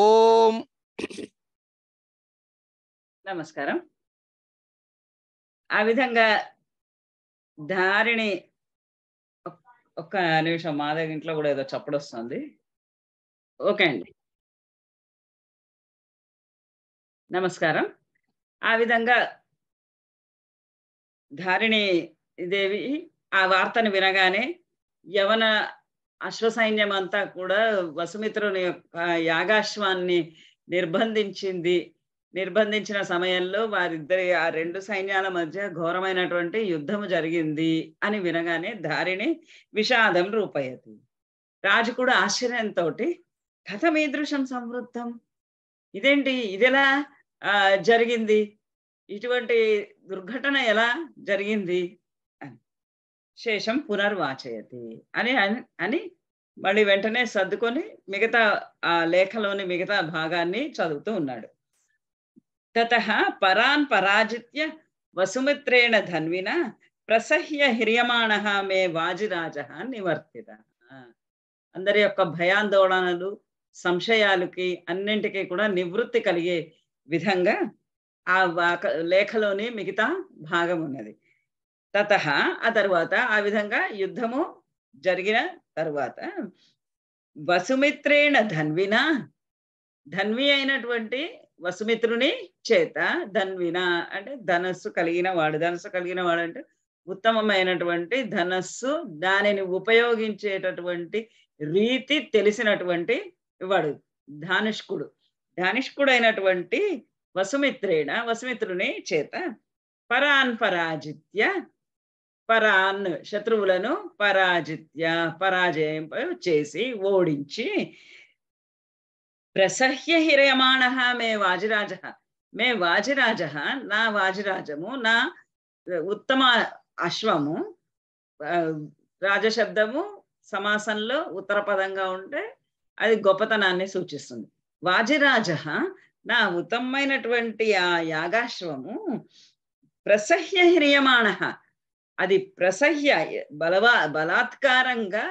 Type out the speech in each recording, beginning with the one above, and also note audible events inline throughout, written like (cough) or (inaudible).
ఓం నమస్కారం ఆ విధంగా ధారిణి ఒక్క నిమిషం మా దగ్గర ఇంట్లో కూడా ఏదో వస్తుంది ఓకే అండి నమస్కారం ఆ విధంగా ధారిణి దేవి ఆ వార్తను వినగానే యవన అశ్వసైన్యం అంతా కూడా వసుమిత్రుని యొక్క యాగాశ్వాన్ని నిర్బంధించింది నిర్బంధించిన సమయంలో వారిద్దరి ఆ రెండు సైన్యాల మధ్య ఘోరమైనటువంటి యుద్ధము జరిగింది అని వినగానే దారిని విషాదం రూపయతి రాజు కూడా ఆశ్చర్యంతో కథం ఈదృశం సమృద్ధం ఇదేంటి ఇదెలా జరిగింది ఇటువంటి దుర్ఘటన ఎలా జరిగింది శేషం పునర్వాచయతి అని అని మళ్ళీ వెంటనే సర్దుకొని మిగతా ఆ లేఖలోని మిగతా భాగాన్ని చదువుతూ ఉన్నాడు తత పరాన్ పరాజిత్య వసుమిత్రేణ ధన్విన ప్రసహ్య హిరియమాణ మే వాజిరాజ నివర్తిత అందరి యొక్క భయాందోళనలు సంశయాలకి అన్నింటికీ కూడా నివృత్తి కలిగే విధంగా ఆ లేఖలోని మిగతా భాగం ఉన్నది తత ఆ తర్వాత ఆ విధంగా యుద్ధము జరిగిన తర్వాత వసుమిత్రేణ ధన్విన ధన్వి అయినటువంటి వసుమిత్రుని చేత ధన్విన అంటే ధనస్సు కలిగిన వాడు ధనస్సు కలిగిన వాడు అంటే ఉత్తమమైనటువంటి ధనస్సు దానిని ఉపయోగించేటటువంటి రీతి తెలిసినటువంటి వాడు ధానుష్కుడు అయినటువంటి వసుమిత్రేణ వసుమిత్రుని చేత పరాన్ పరాజిత్య పరాన్ శత్రువులను పరాజిత్య పరాజయం చేసి ఓడించి ప్రసహ్య హిరయమాణ మే వాజిరాజ మే వాజిరాజ నా వాజిరాజము నా ఉత్తమ అశ్వము రాజశబ్దము సమాసంలో ఉత్తర పదంగా ఉంటే అది గొప్పతనాన్ని సూచిస్తుంది వాజిరాజ నా ఉత్తమమైనటువంటి ఆ యాగాశ్వము ప్రసహ్య హిరియమాణ అది ప్రసహ్య బలవా బలాత్కారంగా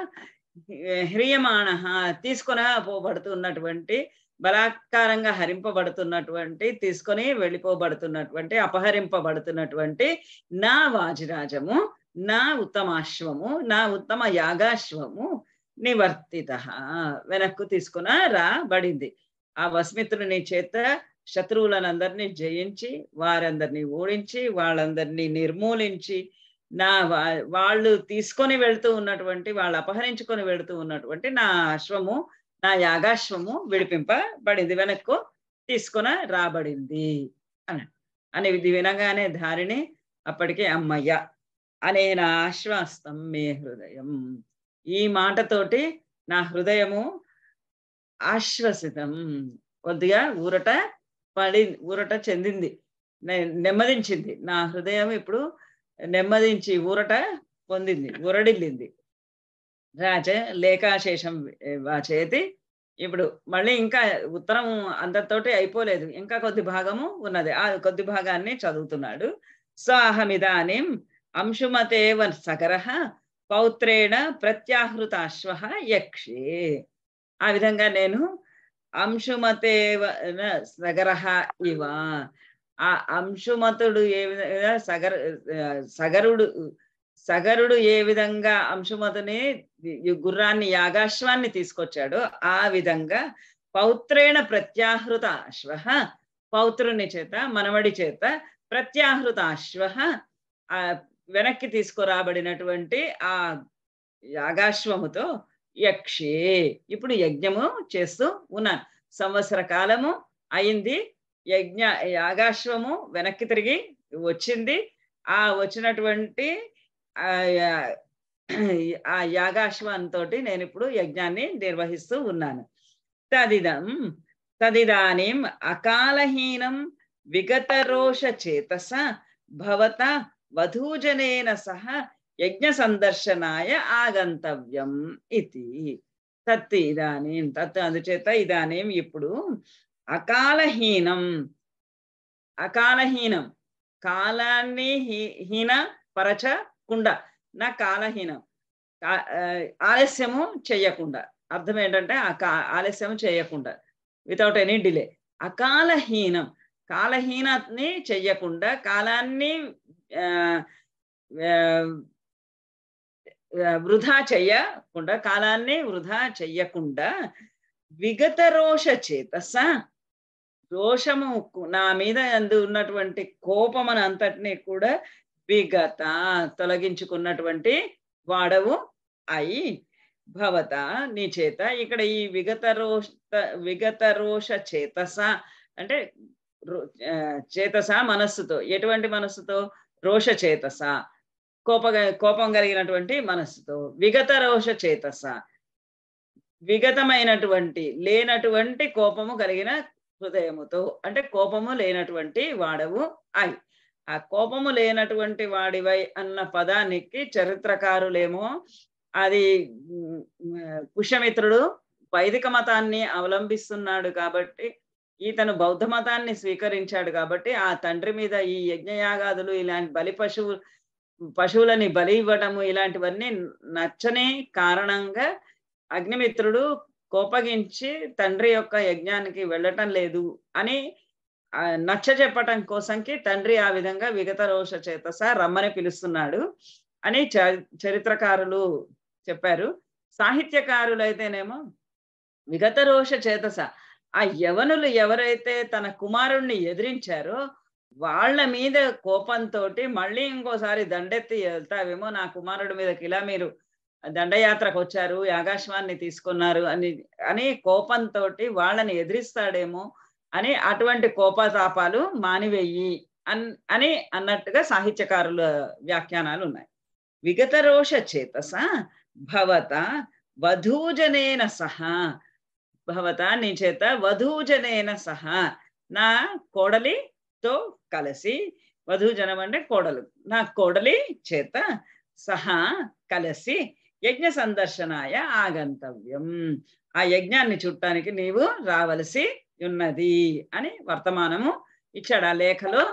హ్రియమాణ తీసుకొని పోబడుతున్నటువంటి బలాత్కారంగా హరింపబడుతున్నటువంటి తీసుకొని వెళ్ళిపోబడుతున్నటువంటి అపహరింపబడుతున్నటువంటి నా వాజిరాజము నా ఉత్తమాశ్వము నా ఉత్తమ యాగాశ్వము నివర్తిత వెనక్కు తీసుకున రాబడింది ఆ వస్మిత్రుని చేత శత్రువులనందరినీ జయించి వారందరినీ ఓడించి వాళ్ళందరినీ నిర్మూలించి నా వాళ్ళు తీసుకొని వెళుతూ ఉన్నటువంటి వాళ్ళు అపహరించుకొని వెళుతూ ఉన్నటువంటి నా అశ్వము నా యాగాశ్వము విడిపింపబడింది వెనక్కు తీసుకున రాబడింది అని అని ఇది వినగానే ధారిణి అప్పటికే అమ్మయ్య అనే నా ఆశ్వాస్తం మే హృదయం ఈ మాటతోటి నా హృదయము ఆశ్వసితం కొద్దిగా ఊరట పడి ఊరట చెందింది నెమ్మదించింది నా హృదయం ఇప్పుడు నెమ్మదించి ఊరట పొందింది ఊరడిల్లింది రాచ లేఖాశేషం వాచేతి ఇప్పుడు మళ్ళీ ఇంకా ఉత్తరం అందరితోటి అయిపోలేదు ఇంకా కొద్ది భాగము ఉన్నది ఆ కొద్ది భాగాన్ని చదువుతున్నాడు స్వాహమిదానిం అంశుమతేవ సగర పౌత్రేణ ప్రత్యాహృతాశ్వ యక్షే ఆ విధంగా నేను అంశుమతేవ సగర ఇవ ఆ అంశుమతుడు ఏ విధంగా సగర్ సగరుడు సగరుడు ఏ విధంగా అంశుమతుని గుర్రాన్ని యాగాశ్వాన్ని తీసుకొచ్చాడు ఆ విధంగా పౌత్రేణ ప్రత్యాహృత అశ్వ పౌత్రుని చేత మనవడి చేత ప్రత్యాహృత అశ్వ వెనక్కి తీసుకురాబడినటువంటి ఆ యాగాశ్వముతో యక్షే ఇప్పుడు యజ్ఞము చేస్తూ ఉన్నాను సంవత్సర కాలము అయింది యజ్ఞ యాగాశ్వము వెనక్కి తిరిగి వచ్చింది ఆ వచ్చినటువంటి ఆ యాగాశ్వంతో నేను ఇప్పుడు యజ్ఞాన్ని నిర్వహిస్తూ ఉన్నాను తదిదం తదిదానీం అకాలహీనం విగతరోషచేతస చేతస భవత వధూజనేన సహ యజ్ఞ సందర్శనాయ ఆగంతవ్యం ఇది తత్ ఇదానీం తత్ అందుచేత ఇదానీ ఇప్పుడు అకాలహీనం అకాలహీనం కాలాన్ని హీన పరచకుండా నా కాలహీనం ఆలస్యము చేయకుండా అర్థం ఏంటంటే ఆలస్యం చేయకుండా వితౌట్ ఎనీ డిలే అకాలహీనం కాలహీనని చెయ్యకుండా కాలాన్ని వృధా చెయ్యకుండా కాలాన్ని వృధా చెయ్యకుండా విగత రోష చేతస దోషము నా మీద అందు ఉన్నటువంటి కోపం అంతటినీ కూడా విగత తొలగించుకున్నటువంటి వాడవు అయి భవత నీ చేత ఇక్కడ ఈ విగత రోష విగత రోష చేతస అంటే చేతస మనస్సుతో ఎటువంటి మనస్సుతో రోష చేతస కోప కోపం కలిగినటువంటి మనస్సుతో విగత రోష చేతస విగతమైనటువంటి లేనటువంటి కోపము కలిగిన హృదయముతో అంటే కోపము లేనటువంటి వాడవు అయి ఆ కోపము లేనటువంటి వాడివై అన్న పదానికి చరిత్రకారులేమో అది పుష్యమిత్రుడు వైదిక మతాన్ని అవలంబిస్తున్నాడు కాబట్టి ఈతను బౌద్ధ మతాన్ని స్వీకరించాడు కాబట్టి ఆ తండ్రి మీద ఈ యజ్ఞయాగాదులు ఇలాంటి బలి పశువు పశువులని బలి ఇవ్వటము ఇలాంటివన్నీ నచ్చని కారణంగా అగ్నిమిత్రుడు కోపగించి తండ్రి యొక్క యజ్ఞానికి వెళ్ళటం లేదు అని నచ్చ చెప్పటం కోసంకి తండ్రి ఆ విధంగా విగత రోష చేతస రమ్మని పిలుస్తున్నాడు అని చరిత్రకారులు చెప్పారు సాహిత్యకారులు అయితేనేమో విగత రోష చేతస ఆ యవనులు ఎవరైతే తన కుమారుణ్ణి ఎదిరించారో వాళ్ళ మీద కోపంతో మళ్ళీ ఇంకోసారి దండెత్తి వెళ్తావేమో నా కుమారుడి మీదకి ఇలా మీరు దండయాత్రకు వచ్చారు యాగాశ్వాన్ని తీసుకున్నారు అని అనే కోపంతో వాళ్ళని ఎదిరిస్తాడేమో అని అటువంటి కోపతాపాలు మానివేయి అన్ అని అన్నట్టుగా సాహిత్యకారుల వ్యాఖ్యానాలు ఉన్నాయి విగత రోష చేతస భవత వధూజనేన సహా భవత నీ చేత వధూజనేన సహా నా కోడలితో కలిసి వధూజనం అంటే కోడలు నా కోడలి చేత సహా కలిసి యజ్ఞ సందర్శనాయ ఆగంతవ్యం ఆ యజ్ఞాన్ని చుట్టానికి నీవు రావలసి ఉన్నది అని వర్తమానము ఇచ్చాడు ఆ లేఖలో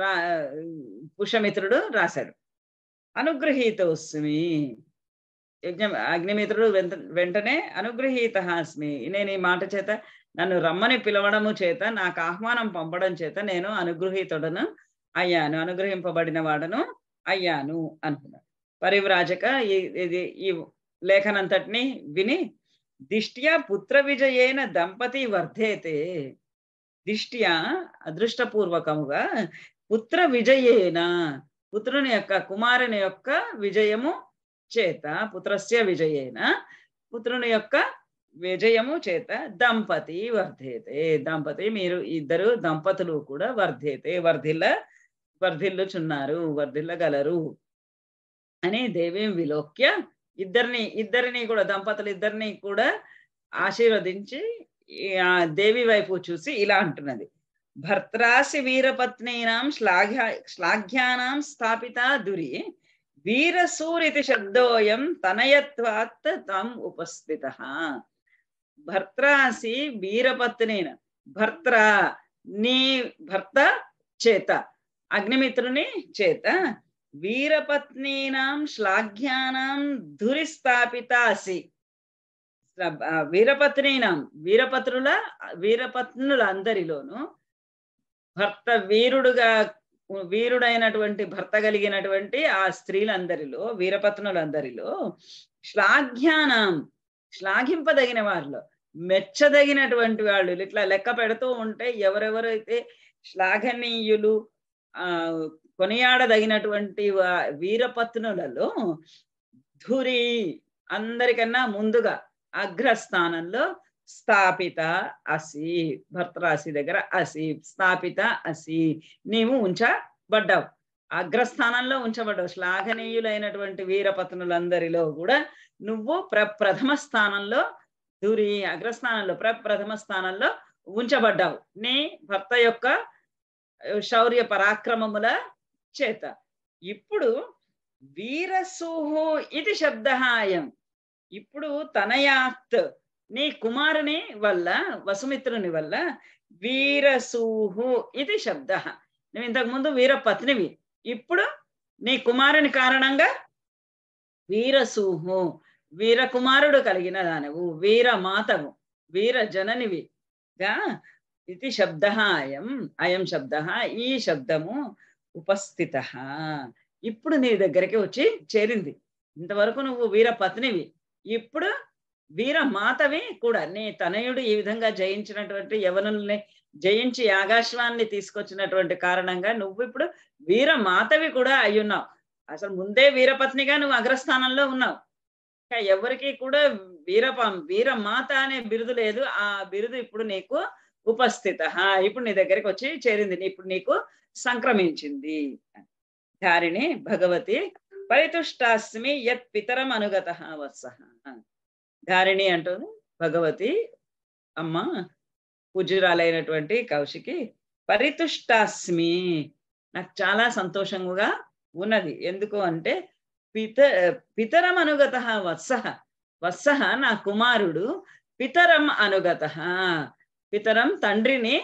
రా పుష్యమిత్రుడు రాశాడు అనుగ్రహీతోస్మి యజ్ఞ అగ్నిమిత్రుడు వెంట వెంటనే అనుగ్రహీత అస్మి నేను ఈ మాట చేత నన్ను రమ్మని పిలవడము చేత నాకు ఆహ్వానం పంపడం చేత నేను అనుగ్రహీతుడను అయ్యాను అనుగ్రహింపబడిన వాడను అయ్యాను అనుకున్నాడు పరివ్రాజక ఇది ఈ లేఖనంతటిని విని దిష్ట్యా పుత్ర విజయేన దంపతి వర్ధేతే దిష్ట్యా అదృష్టపూర్వకముగా పుత్ర విజయేన పుత్రుని యొక్క కుమారుని యొక్క విజయము చేత పుత్రస్య విజయేన పుత్రుని యొక్క విజయము చేత దంపతి వర్ధేతే దంపతి మీరు ఇద్దరు దంపతులు కూడా వర్ధేతే వర్ధిల్ల వర్ధిల్లుచున్నారు వర్ధిల్లగలరు అని దేవేం విలోక్య ఇద్దరిని ఇద్దరిని కూడా దంపతులు ఇద్దరిని కూడా ఆశీర్వదించి దేవి వైపు చూసి ఇలా అంటున్నది భర్త్రాసి వీరపత్నీనాం శ్లాఘ్యా శ్లాఘ్యానాం స్థాపిత దురి వీరసూరితి శబ్దోయం తనయత్వాత్ తం ఉపస్థిత భర్త్రాసి వీరపత్నిన భర్త్ర నీ భర్త చేత అగ్నిమిత్రుని చేత వీరపత్నీనాం శ్లాఘ్యానాం ధురిస్థాపితాసి వీరపత్నీనాం వీరపత్రుల వీరపత్నుల అందరిలోను భర్త వీరుడుగా వీరుడైనటువంటి భర్త కలిగినటువంటి ఆ స్త్రీలందరిలో వీరపత్నులందరిలో శ్లాఘ్యానాం శ్లాఘింపదగిన వారిలో మెచ్చదగినటువంటి వాళ్ళు ఇట్లా లెక్క పెడుతూ ఉంటే ఎవరెవరైతే శ్లాఘనీయులు ఆ కొనియాడదగినటువంటి వీరపత్నులలో ధురి అందరికన్నా ముందుగా అగ్రస్థానంలో స్థాపిత అసి భర్తరాశి దగ్గర అసి స్థాపిత అసి నీవు ఉంచబడ్డావు అగ్రస్థానంలో ఉంచబడ్డావు శ్లాఘనీయులైనటువంటి వీరపత్నులందరిలో కూడా నువ్వు ప్రప్రథమ స్థానంలో ధురి అగ్రస్థానంలో ప్రప్రథమ స్థానంలో ఉంచబడ్డావు నీ భర్త యొక్క శౌర్య పరాక్రమముల చేత ఇప్పుడు వీరసూహు ఇది శబ్ద అయం ఇప్పుడు తనయాత్ నీ కుమారుని వల్ల వసుమిత్రుని వల్ల వీరసూహు ఇది శబ్ద నువ్వు ఇంతకుముందు వీరపత్నివి ఇప్పుడు నీ కుమారుని కారణంగా వీరసూహు వీరకుమారుడు కలిగిన వీర మాతవు వీర జననివిగా ఇది శబ్ద అయం అయం శబ్ద ఈ శబ్దము ఉపస్థిత ఇప్పుడు నీ దగ్గరికి వచ్చి చేరింది ఇంతవరకు నువ్వు వీర పత్నివి ఇప్పుడు వీర మాతవి కూడా నీ తనయుడు ఈ విధంగా జయించినటువంటి యవనుల్ని జయించి యాగాశ్వాన్ని తీసుకొచ్చినటువంటి కారణంగా నువ్వు ఇప్పుడు వీర మాతవి కూడా అయ్యున్నావు అసలు ముందే వీరపత్నిగా నువ్వు అగ్రస్థానంలో ఉన్నావు ఇంకా ఎవరికి కూడా వీర వీరమాత అనే బిరుదు లేదు ఆ బిరుదు ఇప్పుడు నీకు ఉపస్థిత ఇప్పుడు నీ దగ్గరికి వచ్చి చేరింది ఇప్పుడు నీకు సంక్రమించింది ధారిణి భగవతి పరితుష్టాస్మి యత్ పితరం అనుగత వత్స ధారిణి అంటుంది భగవతి అమ్మ పూజ్యురాలైనటువంటి కౌశికి పరితుష్టాస్మి నాకు చాలా సంతోషంగా ఉన్నది ఎందుకు అంటే పిత పితరం అనుగత వత్స వత్స నా కుమారుడు పితరం అనుగత పితరం తండ్రిని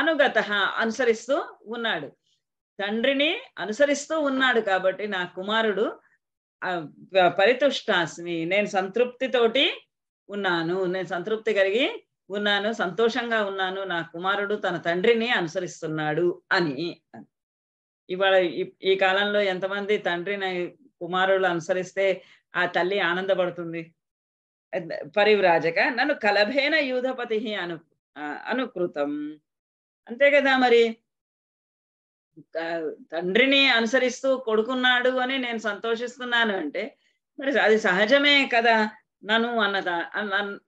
అనుగత అనుసరిస్తూ ఉన్నాడు తండ్రిని అనుసరిస్తూ ఉన్నాడు కాబట్టి నా కుమారుడు పరితుష్టాస్మి నేను సంతృప్తితోటి ఉన్నాను నేను సంతృప్తి కలిగి ఉన్నాను సంతోషంగా ఉన్నాను నా కుమారుడు తన తండ్రిని అనుసరిస్తున్నాడు అని ఇవాళ ఈ కాలంలో ఎంతమంది తండ్రిని కుమారుడు అనుసరిస్తే ఆ తల్లి ఆనందపడుతుంది పరివ్రాజక నన్ను కలభేన యూధపతి అను అనుకృతం అంతే కదా మరి తండ్రిని అనుసరిస్తూ కొడుకున్నాడు అని నేను సంతోషిస్తున్నాను అంటే మరి అది సహజమే కదా నన్ను అన్నద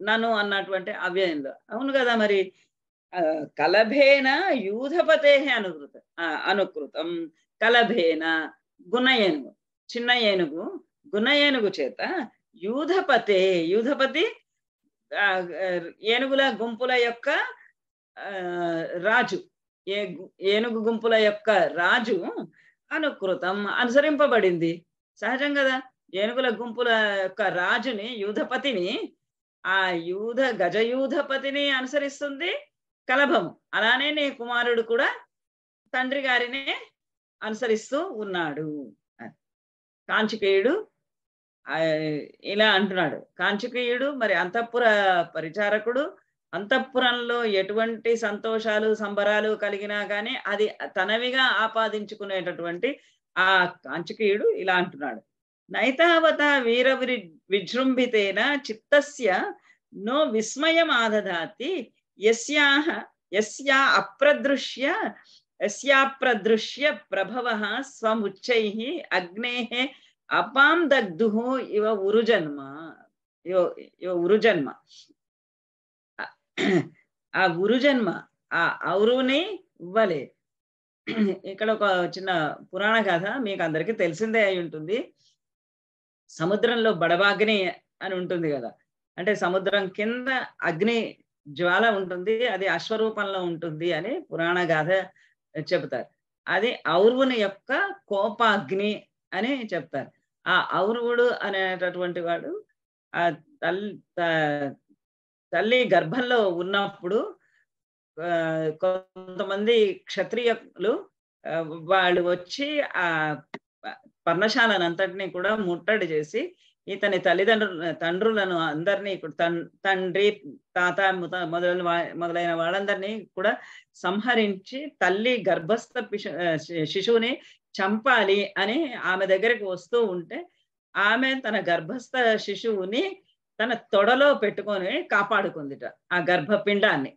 నన్ను అన్నటువంటి అవ్యయంలో అవును కదా మరి కలభేన యూధపతే అనుకృత అనుకృతం కలభేన గుణ ఏనుగు చిన్న ఏనుగు గుణ ఏనుగు చేత యూధపతే యూధపతి ఏనుగుల గుంపుల యొక్క రాజు ఏ ఏనుగు గుంపుల యొక్క రాజు అనుకృతం అనుసరింపబడింది సహజం కదా ఏనుగుల గుంపుల యొక్క రాజుని యూధపతిని ఆ యూధ గజయూధపతిని అనుసరిస్తుంది కలభము అలానే నీ కుమారుడు కూడా తండ్రి గారినే అనుసరిస్తూ ఉన్నాడు కాంచికేయుడు ఇలా అంటున్నాడు కాంచికేయుడు మరి అంతఃపుర పరిచారకుడు అంతఃపురంలో ఎటువంటి సంతోషాలు సంబరాలు కలిగినా కానీ అది తనవిగా ఆపాదించుకునేటటువంటి ఆ కాంచకీయుడు ఇలా అంటున్నాడు నైతావత వీర విజృంభితేన చిత్తస్య నో విస్మయం ఆదదాతి ఎస్యా యస్యా అప్రదృశ్య ఎస్యాప్రదృశ్య ప్రభవ స్వముచ్చై అగ్నే అపాం దగ్ధు ఇవ ఉరుజన్మ ఇవ ఇవ ఉరుజన్మ ఆ గురుజన్మ ఆ ఔరువుని ఇవ్వలే ఇక్కడ ఒక చిన్న పురాణ కథ మీకు అందరికీ తెలిసిందే అయి ఉంటుంది సముద్రంలో బడబాగ్ని అని ఉంటుంది కదా అంటే సముద్రం కింద అగ్ని జ్వాల ఉంటుంది అది అశ్వరూపంలో ఉంటుంది అని పురాణ గాథ చెబుతారు అది ఔర్వుని యొక్క కోపాగ్ని అని చెప్తారు ఆ ఔర్వుడు అనేటటువంటి వాడు ఆ తల్లి తల్లి గర్భంలో ఉన్నప్పుడు కొంతమంది క్షత్రియులు వాళ్ళు వచ్చి ఆ పర్ణశాలనంతటినీ కూడా ముట్టడి చేసి ఇతని తల్లిదండ్రులు తండ్రులను అందరినీ తండ్రి తాత మొదలైన మొదలైన వాళ్ళందరినీ కూడా సంహరించి తల్లి గర్భస్థ శిశువుని చంపాలి అని ఆమె దగ్గరికి వస్తూ ఉంటే ఆమె తన గర్భస్థ శిశువుని తన తొడలో పెట్టుకొని కాపాడుకుందిట ఆ గర్భపిండాన్ని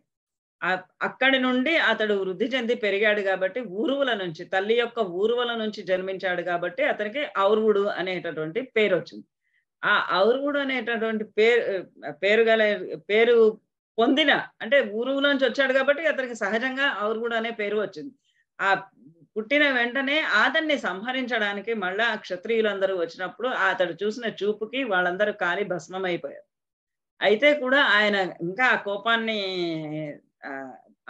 అక్కడి నుండి అతడు వృద్ధి చెంది పెరిగాడు కాబట్టి ఊరువుల నుంచి తల్లి యొక్క ఊరువుల నుంచి జన్మించాడు కాబట్టి అతనికి ఔర్వుడు అనేటటువంటి పేరు వచ్చింది ఆ ఔర్వుడు అనేటటువంటి పేరు పేరు గల పేరు పొందిన అంటే ఊరువుల నుంచి వచ్చాడు కాబట్టి అతనికి సహజంగా ఔర్వుడు అనే పేరు వచ్చింది ఆ పుట్టిన వెంటనే ఆతన్ని సంహరించడానికి మళ్ళా క్షత్రియులందరూ వచ్చినప్పుడు అతడు చూసిన చూపుకి వాళ్ళందరూ కాలి భస్మం అయిపోయారు అయితే కూడా ఆయన ఇంకా ఆ కోపాన్ని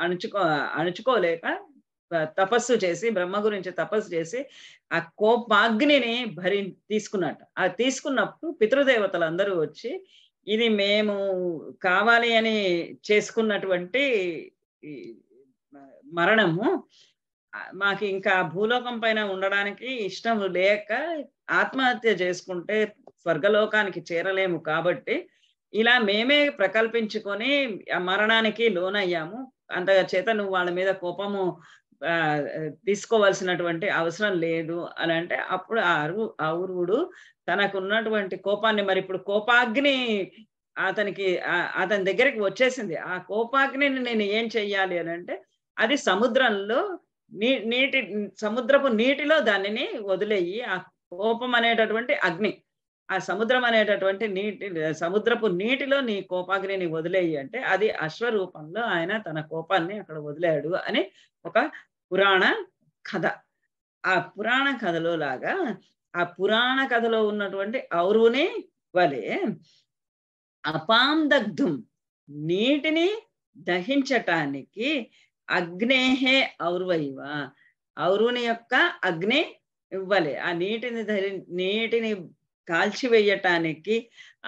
అణుచుకో అణుచుకోలేక తపస్సు చేసి బ్రహ్మ గురించి తపస్సు చేసి ఆ కోపాగ్నిని భరి తీసుకున్నట్టు ఆ తీసుకున్నప్పుడు అందరూ వచ్చి ఇది మేము కావాలి అని చేసుకున్నటువంటి మరణము మాకు ఇంకా భూలోకం పైన ఉండడానికి ఇష్టం లేక ఆత్మహత్య చేసుకుంటే స్వర్గలోకానికి చేరలేము కాబట్టి ఇలా మేమే ప్రకల్పించుకొని మరణానికి లోనయ్యాము అంతగా చేత నువ్వు వాళ్ళ మీద కోపము తీసుకోవాల్సినటువంటి అవసరం లేదు అని అంటే అప్పుడు ఆ అరువు ఔరువుడు తనకున్నటువంటి కోపాన్ని మరి ఇప్పుడు కోపాగ్ని అతనికి అతని దగ్గరికి వచ్చేసింది ఆ కోపాగ్నిని నేను ఏం చెయ్యాలి అని అంటే అది సముద్రంలో నీ నీటి సముద్రపు నీటిలో దానిని వదిలేయి ఆ కోపం అనేటటువంటి అగ్ని ఆ సముద్రం అనేటటువంటి నీటి సముద్రపు నీటిలో నీ కోపాగ్నిని వదిలేయి అంటే అది అశ్వరూపంలో ఆయన తన కోపాన్ని అక్కడ వదిలేడు అని ఒక పురాణ కథ ఆ పురాణ కథలో లాగా ఆ పురాణ కథలో ఉన్నటువంటి ఔరువుని వలె అపాందగ్ధం నీటిని దహించటానికి అగ్నేహే ఔర్వైవ ఔరుని యొక్క అగ్ని ఇవ్వాలి ఆ నీటిని ధరి నీటిని కాల్చివేయటానికి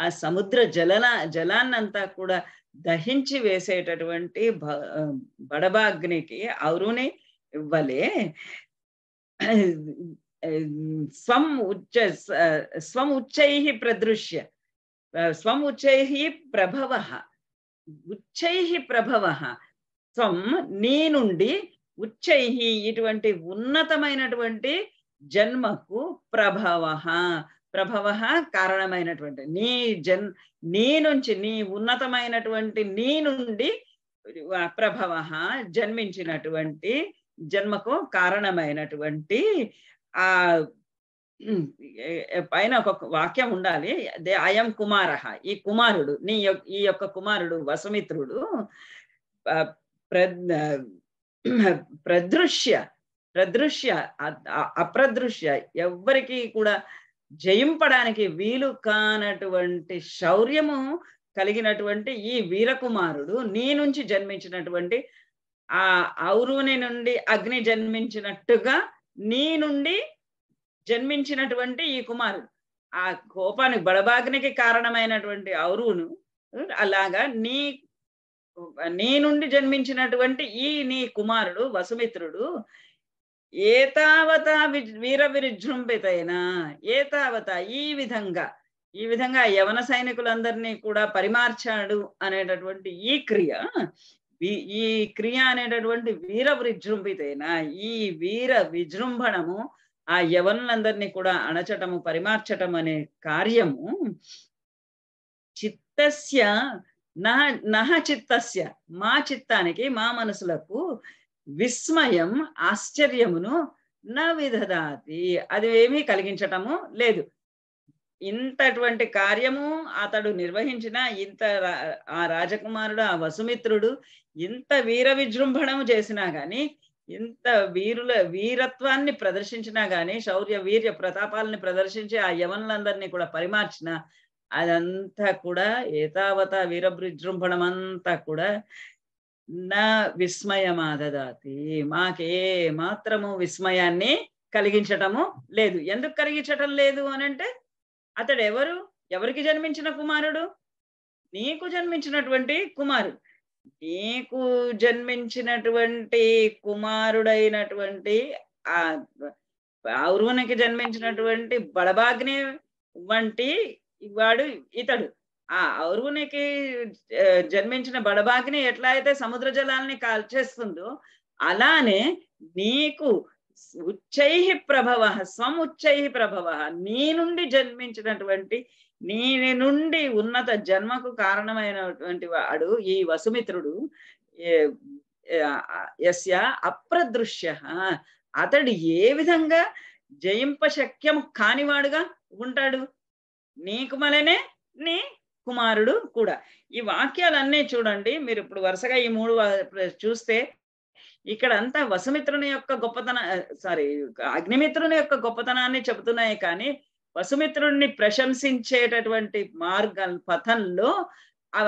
ఆ సముద్ర జలన జలాన్నంతా కూడా దహించి వేసేటటువంటి బడబాగ్నికి ఔరుని ఇవ్వలే స్వం ఉచ్చ స్వం ఉచ్చై ప్రదృశ్య స్వం ఉచ్చై ప్రభవ ఉచ్చై ప్రభవ స్వం నీ నుండి ఉచ్చైహి ఇటువంటి ఉన్నతమైనటువంటి జన్మకు ప్రభవ ప్రభవ కారణమైనటువంటి నీ జన్ నీ నుంచి నీ ఉన్నతమైనటువంటి నీ నుండి ప్రభవ జన్మించినటువంటి జన్మకు కారణమైనటువంటి ఆ పైన ఒక వాక్యం ఉండాలి దే అయం కుమార ఈ కుమారుడు నీ ఈ యొక్క కుమారుడు వసుమిత్రుడు ప్రద్ ప్రదృశ్య ప్రదృశ్య అప్రదృశ్య ఎవ్వరికి కూడా జయింపడానికి వీలు కానటువంటి శౌర్యము కలిగినటువంటి ఈ వీరకుమారుడు నీ నుంచి జన్మించినటువంటి ఆ ఔరుని నుండి అగ్ని జన్మించినట్టుగా నీ నుండి జన్మించినటువంటి ఈ కుమారుడు ఆ కోపానికి బడబాగ్నికి కారణమైనటువంటి ఔరువును అలాగా నీ నీ నుండి జన్మించినటువంటి ఈ నీ కుమారుడు వసుమిత్రుడు ఏతావత వీర విజృంభితైన ఏతావత ఈ విధంగా ఈ విధంగా యవన సైనికులందరినీ కూడా పరిమార్చాడు అనేటటువంటి ఈ క్రియ ఈ క్రియ అనేటటువంటి వీర విజృంభితైనా ఈ వీర విజృంభణము ఆ యవనులందరినీ కూడా అణచటము పరిమార్చటం అనే కార్యము చిత్తస్య నహ నహ చిత్తస్య మా చిత్తానికి మా మనసులకు విస్మయం ఆశ్చర్యమును నా విధదాతి అది ఏమీ కలిగించటము లేదు ఇంతటువంటి కార్యము అతడు నిర్వహించిన ఇంత ఆ రాజకుమారుడు ఆ వసుమిత్రుడు ఇంత వీర విజృంభణము చేసినా గాని ఇంత వీరుల వీరత్వాన్ని ప్రదర్శించినా గాని శౌర్య వీర్య ప్రతాపాలని ప్రదర్శించి ఆ యవనులందరినీ కూడా పరిమార్చిన అదంతా కూడా ఏతావత అంతా కూడా నా విస్మయమాదదాతి మాకే మాత్రము విస్మయాన్ని కలిగించటము లేదు ఎందుకు కలిగించటం లేదు అని అంటే అతడు ఎవరు ఎవరికి జన్మించిన కుమారుడు నీకు జన్మించినటువంటి కుమారుడు నీకు జన్మించినటువంటి కుమారుడైనటువంటి ఆ ఔరువునికి జన్మించినటువంటి బడభాగ్ని వంటి వాడు ఇతడు ఆ ఔరునికి జన్మించిన బడబాకిని ఎట్లా అయితే సముద్ర జలాల్ని కాల్చేస్తుందో అలానే నీకు ఉచ్చై ప్రభవ స్వం ఉచ్చై ప్రభవ నీ నుండి జన్మించినటువంటి నీ నుండి ఉన్నత జన్మకు కారణమైనటువంటి వాడు ఈ వసుమిత్రుడు ఎస్య అప్రదృశ్య అతడు ఏ విధంగా జయింపశక్యం కానివాడుగా ఉంటాడు నీ కుమలనే నీ కుమారుడు కూడా ఈ వాక్యాలన్నీ చూడండి మీరు ఇప్పుడు వరుసగా ఈ మూడు చూస్తే ఇక్కడ అంతా వసుమిత్రుని యొక్క గొప్పతన సారీ అగ్నిమిత్రుని యొక్క గొప్పతనాన్ని చెబుతున్నాయి కానీ వసుమిత్రుడిని ప్రశంసించేటటువంటి మార్గ పథంలో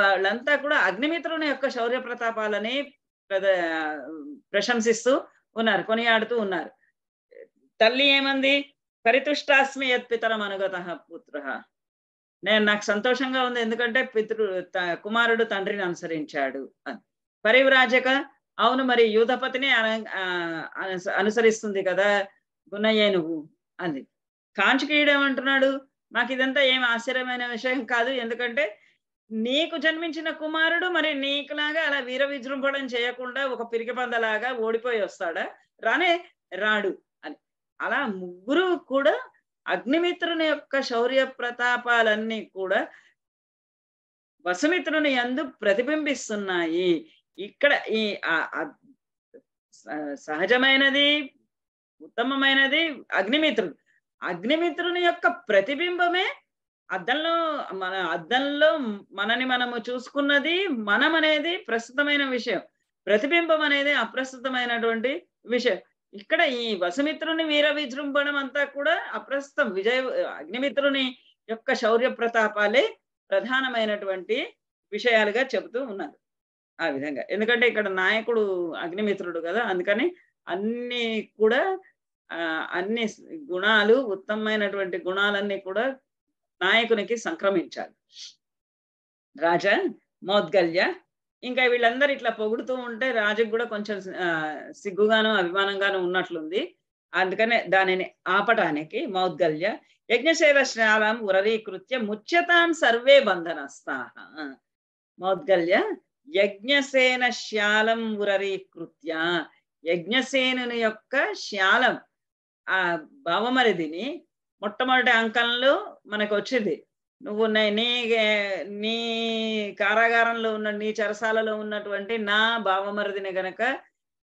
వాళ్ళంతా కూడా అగ్నిమిత్రుని యొక్క శౌర్య ప్రతాపాలని ప్రశంసిస్తూ ఉన్నారు కొనియాడుతూ ఉన్నారు తల్లి ఏమంది పరితుష్టాస్మి యత్ పితరం అనుగత పుత్ర నేను నాకు సంతోషంగా ఉంది ఎందుకంటే పితృ కుమారుడు తండ్రిని అనుసరించాడు అని పరివ్రాజక అవును మరి యూధపతిని అనుసరిస్తుంది కదా గుణయ్య నువ్వు అంది కాంచకీయుడు అంటున్నాడు నాకు ఇదంతా ఏం ఆశ్చర్యమైన విషయం కాదు ఎందుకంటే నీకు జన్మించిన కుమారుడు మరి నీకులాగా అలా వీర విజృంభణం చేయకుండా ఒక పిరికిపందలాగా ఓడిపోయి వస్తాడా రానే రాడు అని అలా ముగ్గురు కూడా అగ్నిమిత్రుని యొక్క శౌర్య ప్రతాపాలన్నీ కూడా వసమిత్రుని ఎందు ప్రతిబింబిస్తున్నాయి ఇక్కడ ఈ సహజమైనది ఉత్తమమైనది అగ్నిమిత్రుడు అగ్నిమిత్రుని యొక్క ప్రతిబింబమే అద్దంలో మన అద్దంలో మనని మనము చూసుకున్నది మనం అనేది ప్రస్తుతమైన విషయం ప్రతిబింబం అనేది అప్రస్తుతమైనటువంటి విషయం ఇక్కడ ఈ వసుమిత్రుని వీర విజృంభణం అంతా కూడా అప్రస్తుతం విజయ అగ్నిమిత్రుని యొక్క శౌర్య ప్రతాపాలే ప్రధానమైనటువంటి విషయాలుగా చెబుతూ ఉన్నారు ఆ విధంగా ఎందుకంటే ఇక్కడ నాయకుడు అగ్నిమిత్రుడు కదా అందుకని అన్ని కూడా అన్ని గుణాలు ఉత్తమమైనటువంటి గుణాలన్నీ కూడా నాయకునికి సంక్రమించాలి రాజా మౌద్గల్య ఇంకా వీళ్ళందరూ ఇట్లా పొగుడుతూ ఉంటే రాజుకు కూడా కొంచెం సిగ్గుగాను అభిమానంగాను ఉన్నట్లుంది అందుకనే దానిని ఆపటానికి మౌద్గల్య యజ్ఞశైల శ్రాలం ఉరరీకృత్య ముచ్చతాం సర్వే బంధనస్థా మౌద్గల్య యజ్ఞసేన శ్యాలం ఉరరీకృత్య యజ్ఞసేనుని యొక్క శ్యాలం ఆ భావమరిదిని మొట్టమొదటి అంకంలో మనకు వచ్చింది నువ్వు నీ నీ కారాగారంలో ఉన్న నీ చరసాలలో ఉన్నటువంటి నా భావమరుదిని గనక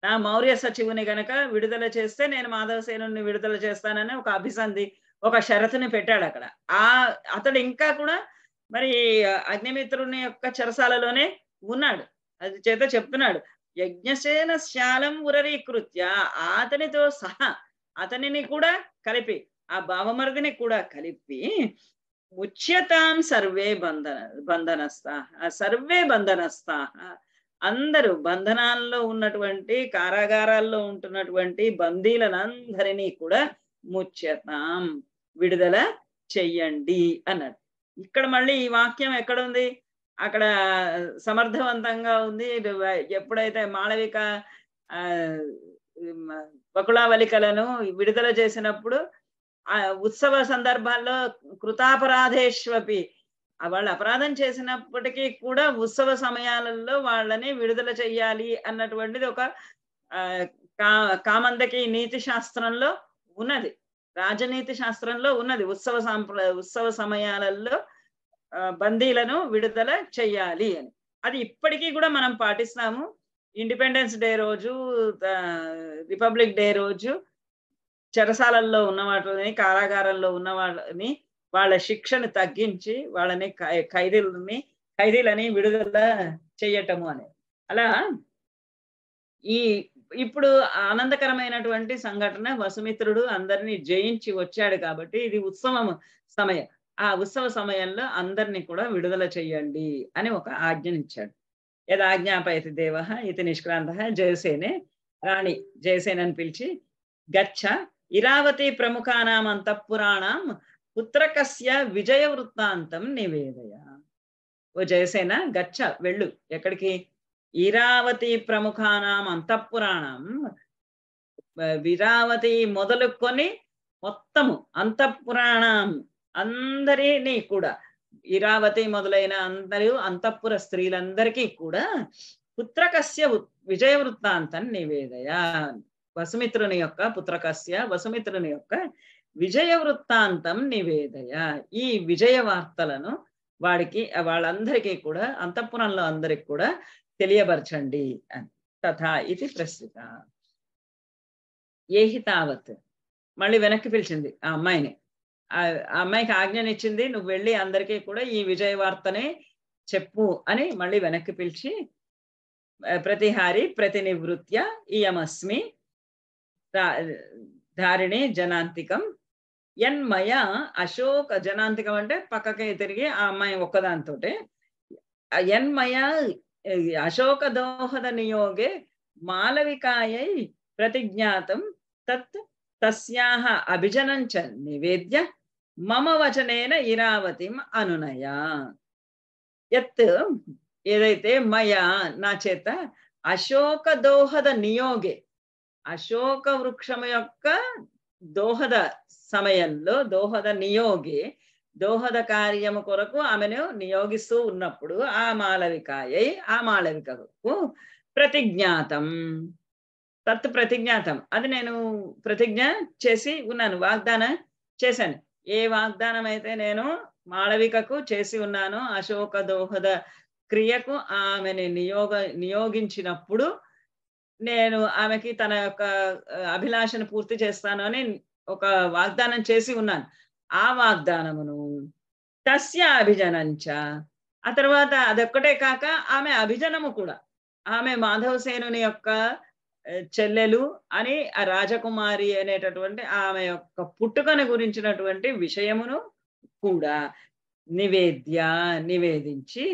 నా మౌర్య సచివుని గనక విడుదల చేస్తే నేను మాధవసేనుని విడుదల చేస్తానని ఒక అభిసంధి ఒక షరతుని పెట్టాడు అక్కడ ఆ అతడు ఇంకా కూడా మరి అగ్నిమిత్రుని యొక్క చెరసాలలోనే ఉన్నాడు అది చేత చెప్తున్నాడు యజ్ఞసేన శాలం ఉరరీకృత్య అతనితో సహా అతనిని కూడా కలిపి ఆ భావమరుదిని కూడా కలిపి ఉచ్యతాం సర్వే బంధన బంధనస్థా సర్వే బంధనస్థా అందరూ బంధనాల్లో ఉన్నటువంటి కారాగారాల్లో ఉంటున్నటువంటి బందీలనందరినీ కూడా ముచ్చతాం విడుదల చెయ్యండి అన్నాడు ఇక్కడ మళ్ళీ ఈ వాక్యం ఎక్కడ ఉంది అక్కడ సమర్థవంతంగా ఉంది ఎప్పుడైతే మాళవిక బకుళావలికలను విడుదల చేసినప్పుడు ఉత్సవ సందర్భాల్లో కృతాపరాధేష్వపి వాళ్ళు అపరాధం చేసినప్పటికీ కూడా ఉత్సవ సమయాలలో వాళ్ళని విడుదల చెయ్యాలి అన్నటువంటిది ఒక కామందకి నీతి శాస్త్రంలో ఉన్నది రాజనీతి శాస్త్రంలో ఉన్నది ఉత్సవ ఉత్సవ సమయాలలో బందీలను విడుదల చెయ్యాలి అని అది ఇప్పటికీ కూడా మనం పాటిస్తాము ఇండిపెండెన్స్ డే రోజు రిపబ్లిక్ డే రోజు చెరసాలల్లో ఉన్న వాళ్ళని కారాగారంలో ఉన్న వాళ్ళని వాళ్ళ శిక్షను తగ్గించి వాళ్ళని ఖైదీలని ఖైదీలని విడుదల చేయటము అనేది అలా ఈ ఇప్పుడు ఆనందకరమైనటువంటి సంఘటన వసుమిత్రుడు అందరినీ జయించి వచ్చాడు కాబట్టి ఇది ఉత్సవం సమయం ఆ ఉత్సవ సమయంలో అందరినీ కూడా విడుదల చేయండి అని ఒక ఆజ్ఞనిచ్చాడు యదాజ్ఞాపయతి దేవ ఇతి నిష్క్రాంత జయసేనే రాణి జయసేనని పిలిచి గచ్చ ఇరావతి ప్రముఖానాం అంతఃపురాణం పుత్రకస్య విజయ వృత్తాంతం నివేదయ ఓ జయసేన గచ్చ వెళ్ళు ఎక్కడికి ఇరావతి ప్రముఖానాం అంతఃపురాణం విరావతి మొదలుకొని మొత్తము అంతఃపురాణం అందరినీ కూడా ఇరావతి మొదలైన అందరూ అంతఃపుర స్త్రీలందరికీ కూడా పుత్రకస్య విజయ వృత్తాంతం నివేదయ వసుమిత్రుని యొక్క పుత్రకస్య వసుమిత్రుని యొక్క విజయ వృత్తాంతం నివేదయ ఈ విజయ వార్తలను వాడికి వాళ్ళందరికీ కూడా అంతఃపురంలో అందరికి కూడా తెలియబరచండి అని తథా ఇది ప్రస్తుత ఏహి తావత్ మళ్ళీ వెనక్కి పిలిచింది ఆ అమ్మాయిని ఆ అమ్మాయికి ఆజ్ఞనిచ్చింది నువ్వు వెళ్ళి అందరికీ కూడా ఈ విజయ వార్తనే చెప్పు అని మళ్ళీ వెనక్కి పిలిచి ప్రతిహారి ప్రతినివృత్య ఇయమస్మి ధారిణి జనాంతికం ఎన్మయ అశోక జనాంతికం అంటే పక్కకే తిరిగి ఆ అమ్మాయి ఒక్కదానితో ఎన్మయ అశోక దోహద నియోగే మాలవికాయ ప్రతిజ్ఞాతం తత్ తస్యాహ అభిజనం చ నివేద్య మమ వచనేన ఇరావతిం అనునయ ఎత్ ఏదైతే మయ నా చేత అశోక దోహద నియోగే అశోక వృక్షము యొక్క దోహద సమయంలో దోహద నియోగి దోహద కార్యము కొరకు ఆమెను నియోగిస్తూ ఉన్నప్పుడు ఆ మాలవికాయ ఆ మాలవికకు ప్రతిజ్ఞాతం తత్ ప్రతిజ్ఞాతం అది నేను ప్రతిజ్ఞ చేసి ఉన్నాను వాగ్దానం చేశాను ఏ వాగ్దానం అయితే నేను మాళవికకు చేసి ఉన్నానో అశోక దోహద క్రియకు ఆమెని నియోగ నియోగించినప్పుడు నేను ఆమెకి తన యొక్క అభిలాషను పూర్తి చేస్తాను అని ఒక వాగ్దానం చేసి ఉన్నాను ఆ వాగ్దానమును తస్య అభిజనంచ ఆ తర్వాత అదొక్కటే కాక ఆమె అభిజనము కూడా ఆమె మాధవసేనుని యొక్క చెల్లెలు అని ఆ రాజకుమారి అనేటటువంటి ఆమె యొక్క పుట్టుకను గురించినటువంటి విషయమును కూడా నివేద్య నివేదించి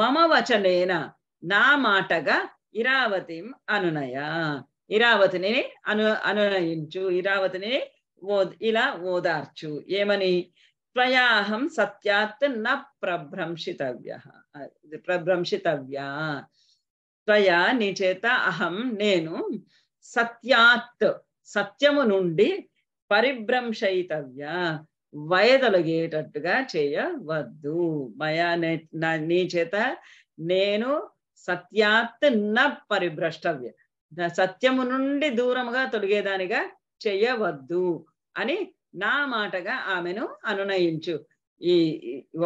మమ వచనేన నా మాటగా ఇరావతిం అనునయ ఇరావతిని అను అనునయించు ఇరావతిని ఓ ఇలా ఓదార్చు ఏమని త్వయాహం సత్యాత్ న ప్రభ్రంశితవ్య ప్రభ్రంశితవ్యా త్వయా నీ చేత అహం నేను సత్యాత్ సత్యము నుండి పరిభ్రంశయితవ్య వయదొలగేటట్టుగా చేయవద్దు మయా నీ చేత నేను సత్యాత్ న పరిభ్రష్టవ్య సత్యము నుండి దూరముగా తొలగేదానిగా చెయ్యవద్దు అని నా మాటగా ఆమెను అనునయించు ఈ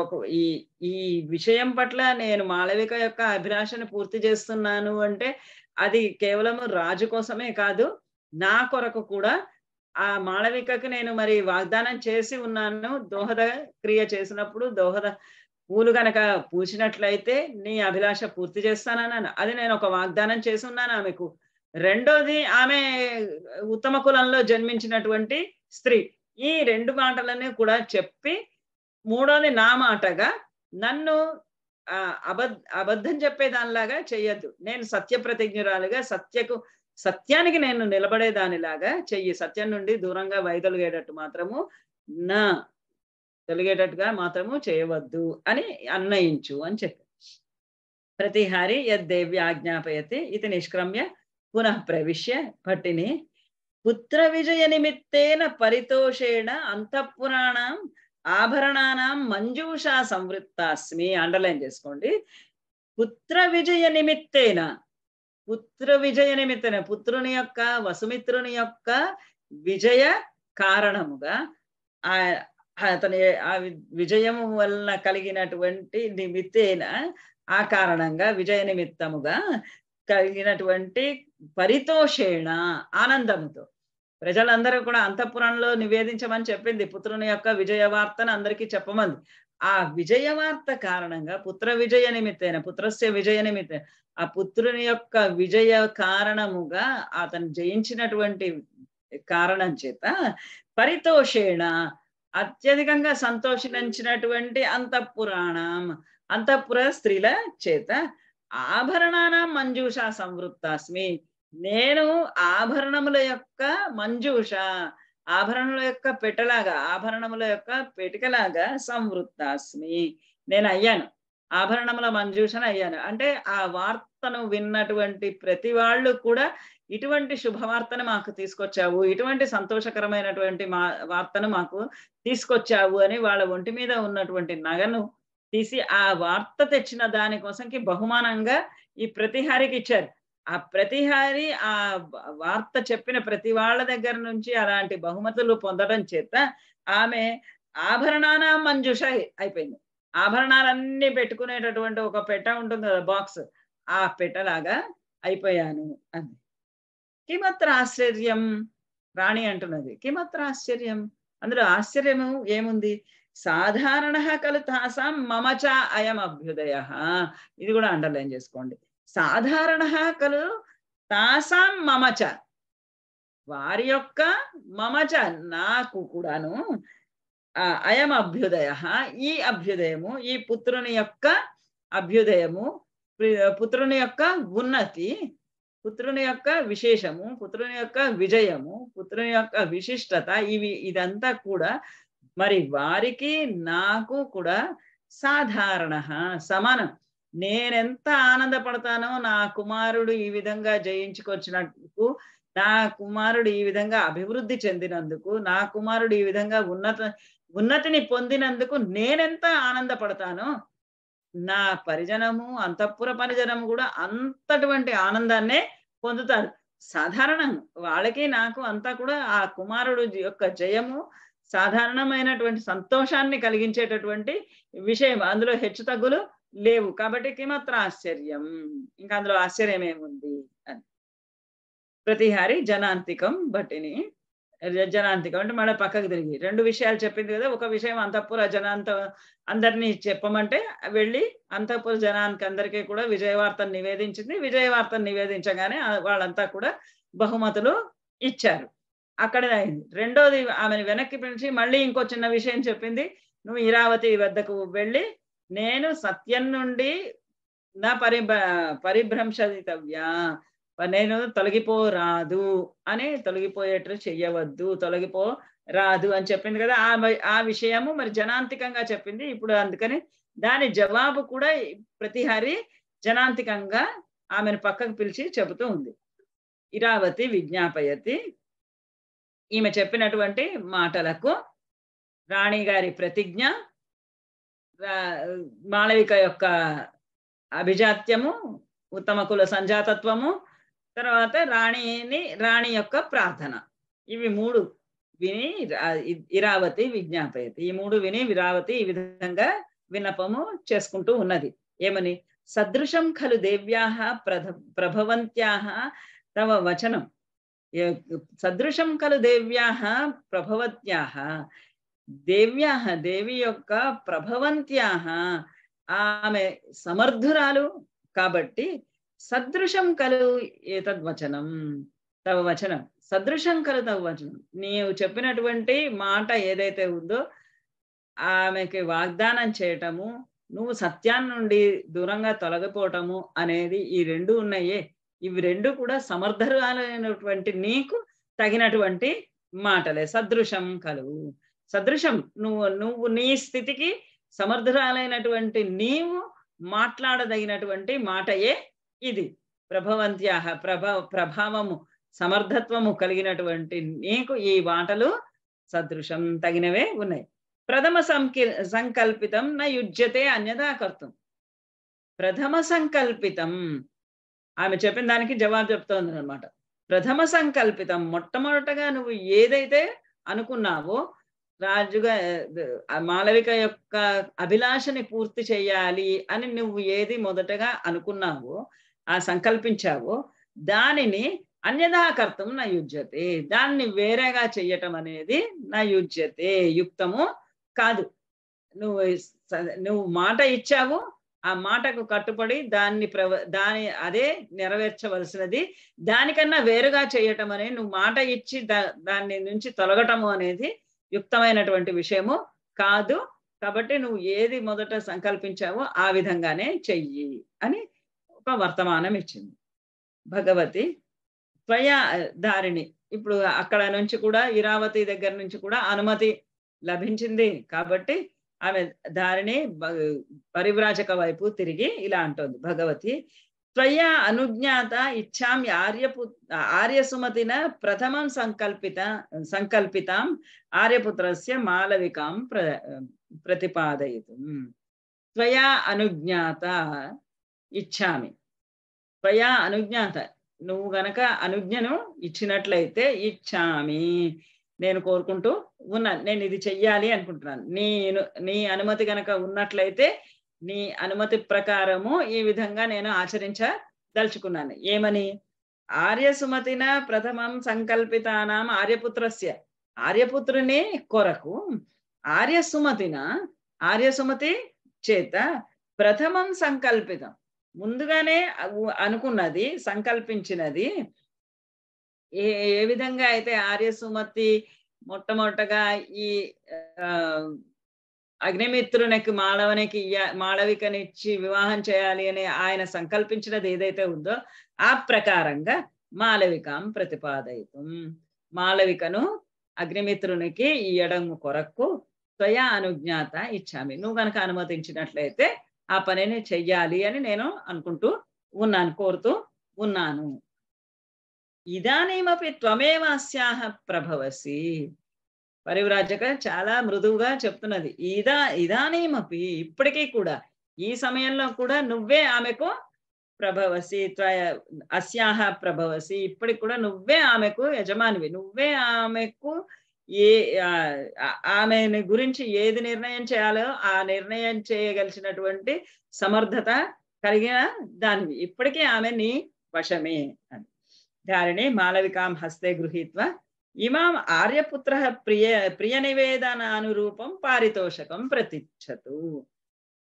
ఒక ఈ ఈ విషయం పట్ల నేను మాళవిక యొక్క అభిలాషను పూర్తి చేస్తున్నాను అంటే అది కేవలం రాజు కోసమే కాదు నా కొరకు కూడా ఆ మాళవికకు నేను మరి వాగ్దానం చేసి ఉన్నాను దోహద క్రియ చేసినప్పుడు దోహద పూలు గనక పూసినట్లయితే నీ అభిలాష పూర్తి చేస్తానన్నాను అది నేను ఒక వాగ్దానం చేసి ఉన్నాను ఆమెకు రెండోది ఆమె ఉత్తమ కులంలో జన్మించినటువంటి స్త్రీ ఈ రెండు మాటలని కూడా చెప్పి మూడోది నా మాటగా నన్ను అబద్ధ అబద్ధం చెప్పేదానిలాగా చెయ్యొద్దు నేను సత్య ప్రతిజ్ఞురాలుగా సత్యకు సత్యానికి నేను నిలబడేదానిలాగా చెయ్యి సత్యం నుండి దూరంగా వైదొలిగేటట్టు మాత్రము నా కలిగేటట్టుగా మాత్రము చేయవద్దు అని అన్నయించు అని చెప్పారు ప్రతిహారి యద్దేవి ఆజ్ఞాపయతి ఇది నిష్క్రమ్య పునః ప్రవిశ్య పట్టిని పుత్ర విజయ నిమిత్తేన పరితోషేణ అంతఃపురాణం ఆభరణానాం మంజూషా సంవృత్తాస్మి అండర్లైన్ చేసుకోండి పుత్ర విజయ నిమిత్తేన పుత్ర విజయ నిమిత్తేన పుత్రుని యొక్క వసుమిత్రుని యొక్క విజయ కారణముగా అతని ఆ విజయం వలన కలిగినటువంటి నిమిత్తైన ఆ కారణంగా విజయ నిమిత్తముగా కలిగినటువంటి పరితోషేణ ఆనందముతో ప్రజలందరూ కూడా అంతఃపురంలో నివేదించమని చెప్పింది పుత్రుని యొక్క విజయ వార్తను అందరికీ చెప్పమంది ఆ విజయ వార్త కారణంగా పుత్ర విజయ నిమిత్తైన పుత్రస్య విజయ నిమిత్త ఆ పుత్రుని యొక్క విజయ కారణముగా అతను జయించినటువంటి కారణం చేత పరితోషేణ అత్యధికంగా సంతోషించినటువంటి అంతఃపురాణం అంతఃపుర స్త్రీల చేత ఆభరణాన మంజూష సంవృత్తాస్మి నేను ఆభరణముల యొక్క మంజూష ఆభరణముల యొక్క పెట్టలాగా ఆభరణముల యొక్క పెటికలాగా సంవృత్తాస్మి నేను అయ్యాను ఆభరణముల మంజూషను అయ్యాను అంటే ఆ వార్తను విన్నటువంటి ప్రతి వాళ్ళు కూడా ఇటువంటి శుభవార్తను మాకు తీసుకొచ్చావు ఇటువంటి సంతోషకరమైనటువంటి మా వార్తను మాకు తీసుకొచ్చావు అని వాళ్ళ ఒంటి మీద ఉన్నటువంటి నగను తీసి ఆ వార్త తెచ్చిన దానికోసంకి బహుమానంగా ఈ ప్రతిహారికి ఇచ్చారు ఆ ప్రతిహారి ఆ వార్త చెప్పిన ప్రతి వాళ్ళ దగ్గర నుంచి అలాంటి బహుమతులు పొందడం చేత ఆమె ఆభరణాన మంజుష అయిపోయింది ఆభరణాలన్నీ పెట్టుకునేటటువంటి ఒక పెట్ట ఉంటుంది కదా బాక్స్ ఆ పెట్టలాగా అయిపోయాను అని కిమత్ర ఆశ్చర్యం రాణి అంటున్నది కిమత్ర ఆశ్చర్యం అందులో ఆశ్చర్యము ఏముంది సాధారణ కలు తాసాం మమచ అయం అభ్యుదయ ఇది కూడా అండర్లైన్ చేసుకోండి సాధారణ కలు తాసాం మమచ వారి యొక్క మమచ నాకు కూడాను అయం అభ్యుదయ ఈ అభ్యుదయము ఈ పుత్రుని యొక్క అభ్యుదయము పుత్రుని యొక్క ఉన్నతి పుత్రుని యొక్క విశేషము పుత్రుని యొక్క విజయము పుత్రుని యొక్క విశిష్టత ఇవి ఇదంతా కూడా మరి వారికి నాకు కూడా సాధారణ సమానం నేనెంత ఆనందపడతానో నా కుమారుడు ఈ విధంగా జయించుకొచ్చినందుకు నా కుమారుడు ఈ విధంగా అభివృద్ధి చెందినందుకు నా కుమారుడు ఈ విధంగా ఉన్నత ఉన్నతిని పొందినందుకు నేనెంత ఆనందపడతానో నా పరిజనము అంతఃపుర పరిజనము కూడా అంతటువంటి ఆనందాన్నే పొందుతారు సాధారణం వాళ్ళకి నాకు అంతా కూడా ఆ కుమారుడు యొక్క జయము సాధారణమైనటువంటి సంతోషాన్ని కలిగించేటటువంటి విషయం అందులో హెచ్చు తగ్గులు లేవు కాబట్టి కిమత్ర ఆశ్చర్యం ఇంకా అందులో ఆశ్చర్యం ఏముంది అని ప్రతిహారి జనాంతికం బట్టిని జనాంతికం అంటే మళ్ళీ పక్కకు తిరిగి రెండు విషయాలు చెప్పింది కదా ఒక విషయం అంతఃపుర జనాంత అందరినీ చెప్పమంటే వెళ్ళి అంతఃపుర జనానికి అందరికీ కూడా విజయవార్తను నివేదించింది విజయవార్తను నివేదించగానే వాళ్ళంతా కూడా బహుమతులు ఇచ్చారు అక్కడే అయింది రెండోది ఆమెను వెనక్కి పిలిచి మళ్ళీ ఇంకో చిన్న విషయం చెప్పింది నువ్వు ఇరావతి వద్దకు వెళ్ళి నేను సత్యం నుండి నా పరి పరిభ్రంశితవ్యా నేను తొలగిపోరాదు అని తొలగిపోయేట్లు చెయ్యవద్దు తొలగిపో రాదు అని చెప్పింది కదా ఆ ఆ విషయము మరి జనాంతికంగా చెప్పింది ఇప్పుడు అందుకని దాని జవాబు కూడా ప్రతిహారి జనాంతికంగా ఆమెను పక్కకు పిలిచి చెబుతూ ఉంది ఇరావతి విజ్ఞాపయతి ఈమె చెప్పినటువంటి మాటలకు రాణి గారి ప్రతిజ్ఞ మాళవిక యొక్క అభిజాత్యము ఉత్తమ కుల సంజాతత్వము తర్వాత రాణిని రాణి యొక్క ప్రార్థన ఇవి మూడు విని ఇరావతి విజ్ఞాపయతి ఈ మూడు విని విరావతి ఈ విధంగా విన్నపము చేసుకుంటూ ఉన్నది ఏమని సదృశం ఖలు దేవ్యా ప్రభవంత్యా తవ వచనం సదృశం ఖలు దేవ్యా ప్రభవత్యా దేవ్యా దేవి యొక్క ప్రభవంత్యా ఆమె సమర్థురాలు కాబట్టి సదృశం కలు ఏతద్వచనం తవ వచనం సదృశం కలుతావు అర్జున్ నీవు చెప్పినటువంటి మాట ఏదైతే ఉందో ఆమెకి వాగ్దానం చేయటము నువ్వు సత్యాన్ని నుండి దూరంగా తొలగిపోవటము అనేది ఈ రెండు ఉన్నాయే ఇవి రెండు కూడా సమర్థరాలైనటువంటి నీకు తగినటువంటి మాటలే సదృశం కలువు సదృశం నువ్వు నువ్వు నీ స్థితికి సమర్థురాలైనటువంటి నీవు మాట్లాడదగినటువంటి మాటయే ఇది ప్రభవంత్యాహ ప్రభ ప్రభావము సమర్థత్వము కలిగినటువంటి నీకు ఈ మాటలు సదృశం తగినవే ఉన్నాయి ప్రథమ సంకి సంకల్పితం నా యుజ్యతే అన్యదా కర్తం ప్రథమ సంకల్పితం ఆమె చెప్పిన దానికి జవాబు చెప్తోంది అనమాట ప్రథమ సంకల్పితం మొట్టమొదటగా నువ్వు ఏదైతే అనుకున్నావో రాజుగా మాలవిక యొక్క అభిలాషని పూర్తి చేయాలి అని నువ్వు ఏది మొదటగా అనుకున్నావో ఆ సంకల్పించావో దానిని అన్యదా కర్తం నా యుజ్యతే దాన్ని వేరేగా చెయ్యటం అనేది నా యుజ్యతే యుక్తము కాదు నువ్వు నువ్వు మాట ఇచ్చావు ఆ మాటకు కట్టుబడి దాన్ని ప్రవ దాని అదే నెరవేర్చవలసినది దానికన్నా వేరుగా చేయటం అనేది నువ్వు మాట ఇచ్చి దాన్ని నుంచి తొలగటము అనేది యుక్తమైనటువంటి విషయము కాదు కాబట్టి నువ్వు ఏది మొదట సంకల్పించావో ఆ విధంగానే చెయ్యి అని ఒక వర్తమానం ఇచ్చింది భగవతి స్వయ దారిణి ఇప్పుడు అక్కడ నుంచి కూడా ఇరావతి దగ్గర నుంచి కూడా అనుమతి లభించింది కాబట్టి ఆమె దారిని పరివ్రాజక వైపు తిరిగి ఇలా అంటోంది భగవతి స్వయ అనుజ్ఞాత ఇచ్చాం ఆర్యపు ఆర్యసుమతిన ప్రథమం సంకల్పిత సంకల్పితాం ఆర్యపుత్రస్య మాలవికాం ప్ర ప్రతిపాదయతు త్వయా అనుజ్ఞాత ఇచ్చామి త్వయా అనుజ్ఞాత నువ్వు గనక అనుజ్ఞను ఇచ్చినట్లయితే ఇచ్చామి నేను కోరుకుంటూ ఉన్నాను నేను ఇది చెయ్యాలి అనుకుంటున్నాను నేను నీ అనుమతి గనక ఉన్నట్లయితే నీ అనుమతి ప్రకారము ఈ విధంగా నేను ఆచరించదలుచుకున్నాను ఏమని ఆర్యసుమతిన ప్రథమం సంకల్పితానాం ఆర్యపుత్రస్య ఆర్యపుత్రుని కొరకు ఆర్యసుమతిన ఆర్యసుమతి చేత ప్రథమం సంకల్పితం ముందుగానే అనుకున్నది సంకల్పించినది ఏ ఏ విధంగా అయితే ఆర్య సుమతి మొట్టమొదటగా ఈ అగ్నిమిత్రునికి మాళవనికి మాళవికనిచ్చి వివాహం చేయాలి అని ఆయన సంకల్పించినది ఏదైతే ఉందో ఆ ప్రకారంగా మాళవికం ప్రతిపాదయితం మాళవికను అగ్నిమిత్రునికి ఇయ్యడం కొరకు త్వయా అనుజ్ఞాత ఇచ్చామి నువ్వు కనుక అనుమతించినట్లయితే ఆ పనిని చెయ్యాలి అని నేను అనుకుంటూ ఉన్నాను కోరుతూ ఉన్నాను ఇదానీమపి త్వమేవాస్యాహ ప్రభవసి పరివ్రాజక చాలా మృదువుగా చెప్తున్నది ఇదా ఇదానీమపి ఇప్పటికీ కూడా ఈ సమయంలో కూడా నువ్వే ఆమెకు ప్రభవసి అస్యాహ ప్రభవసి ఇప్పటికి కూడా నువ్వే ఆమెకు యజమానివి నువ్వే ఆమెకు ఏ ఆమెని గురించి ఏది నిర్ణయం చేయాలో ఆ నిర్ణయం చేయగలిసినటువంటి సమర్థత కలిగిన దానివి ఇప్పటికీ ఆమె నీ వశమే అని ధారిణి మాలవికాం హస్తే గృహీత్వ ఇమాం ఆర్యపుత్ర ప్రియ ప్రియ నివేదనానురూపం పారితోషకం ప్రతిచ్చతు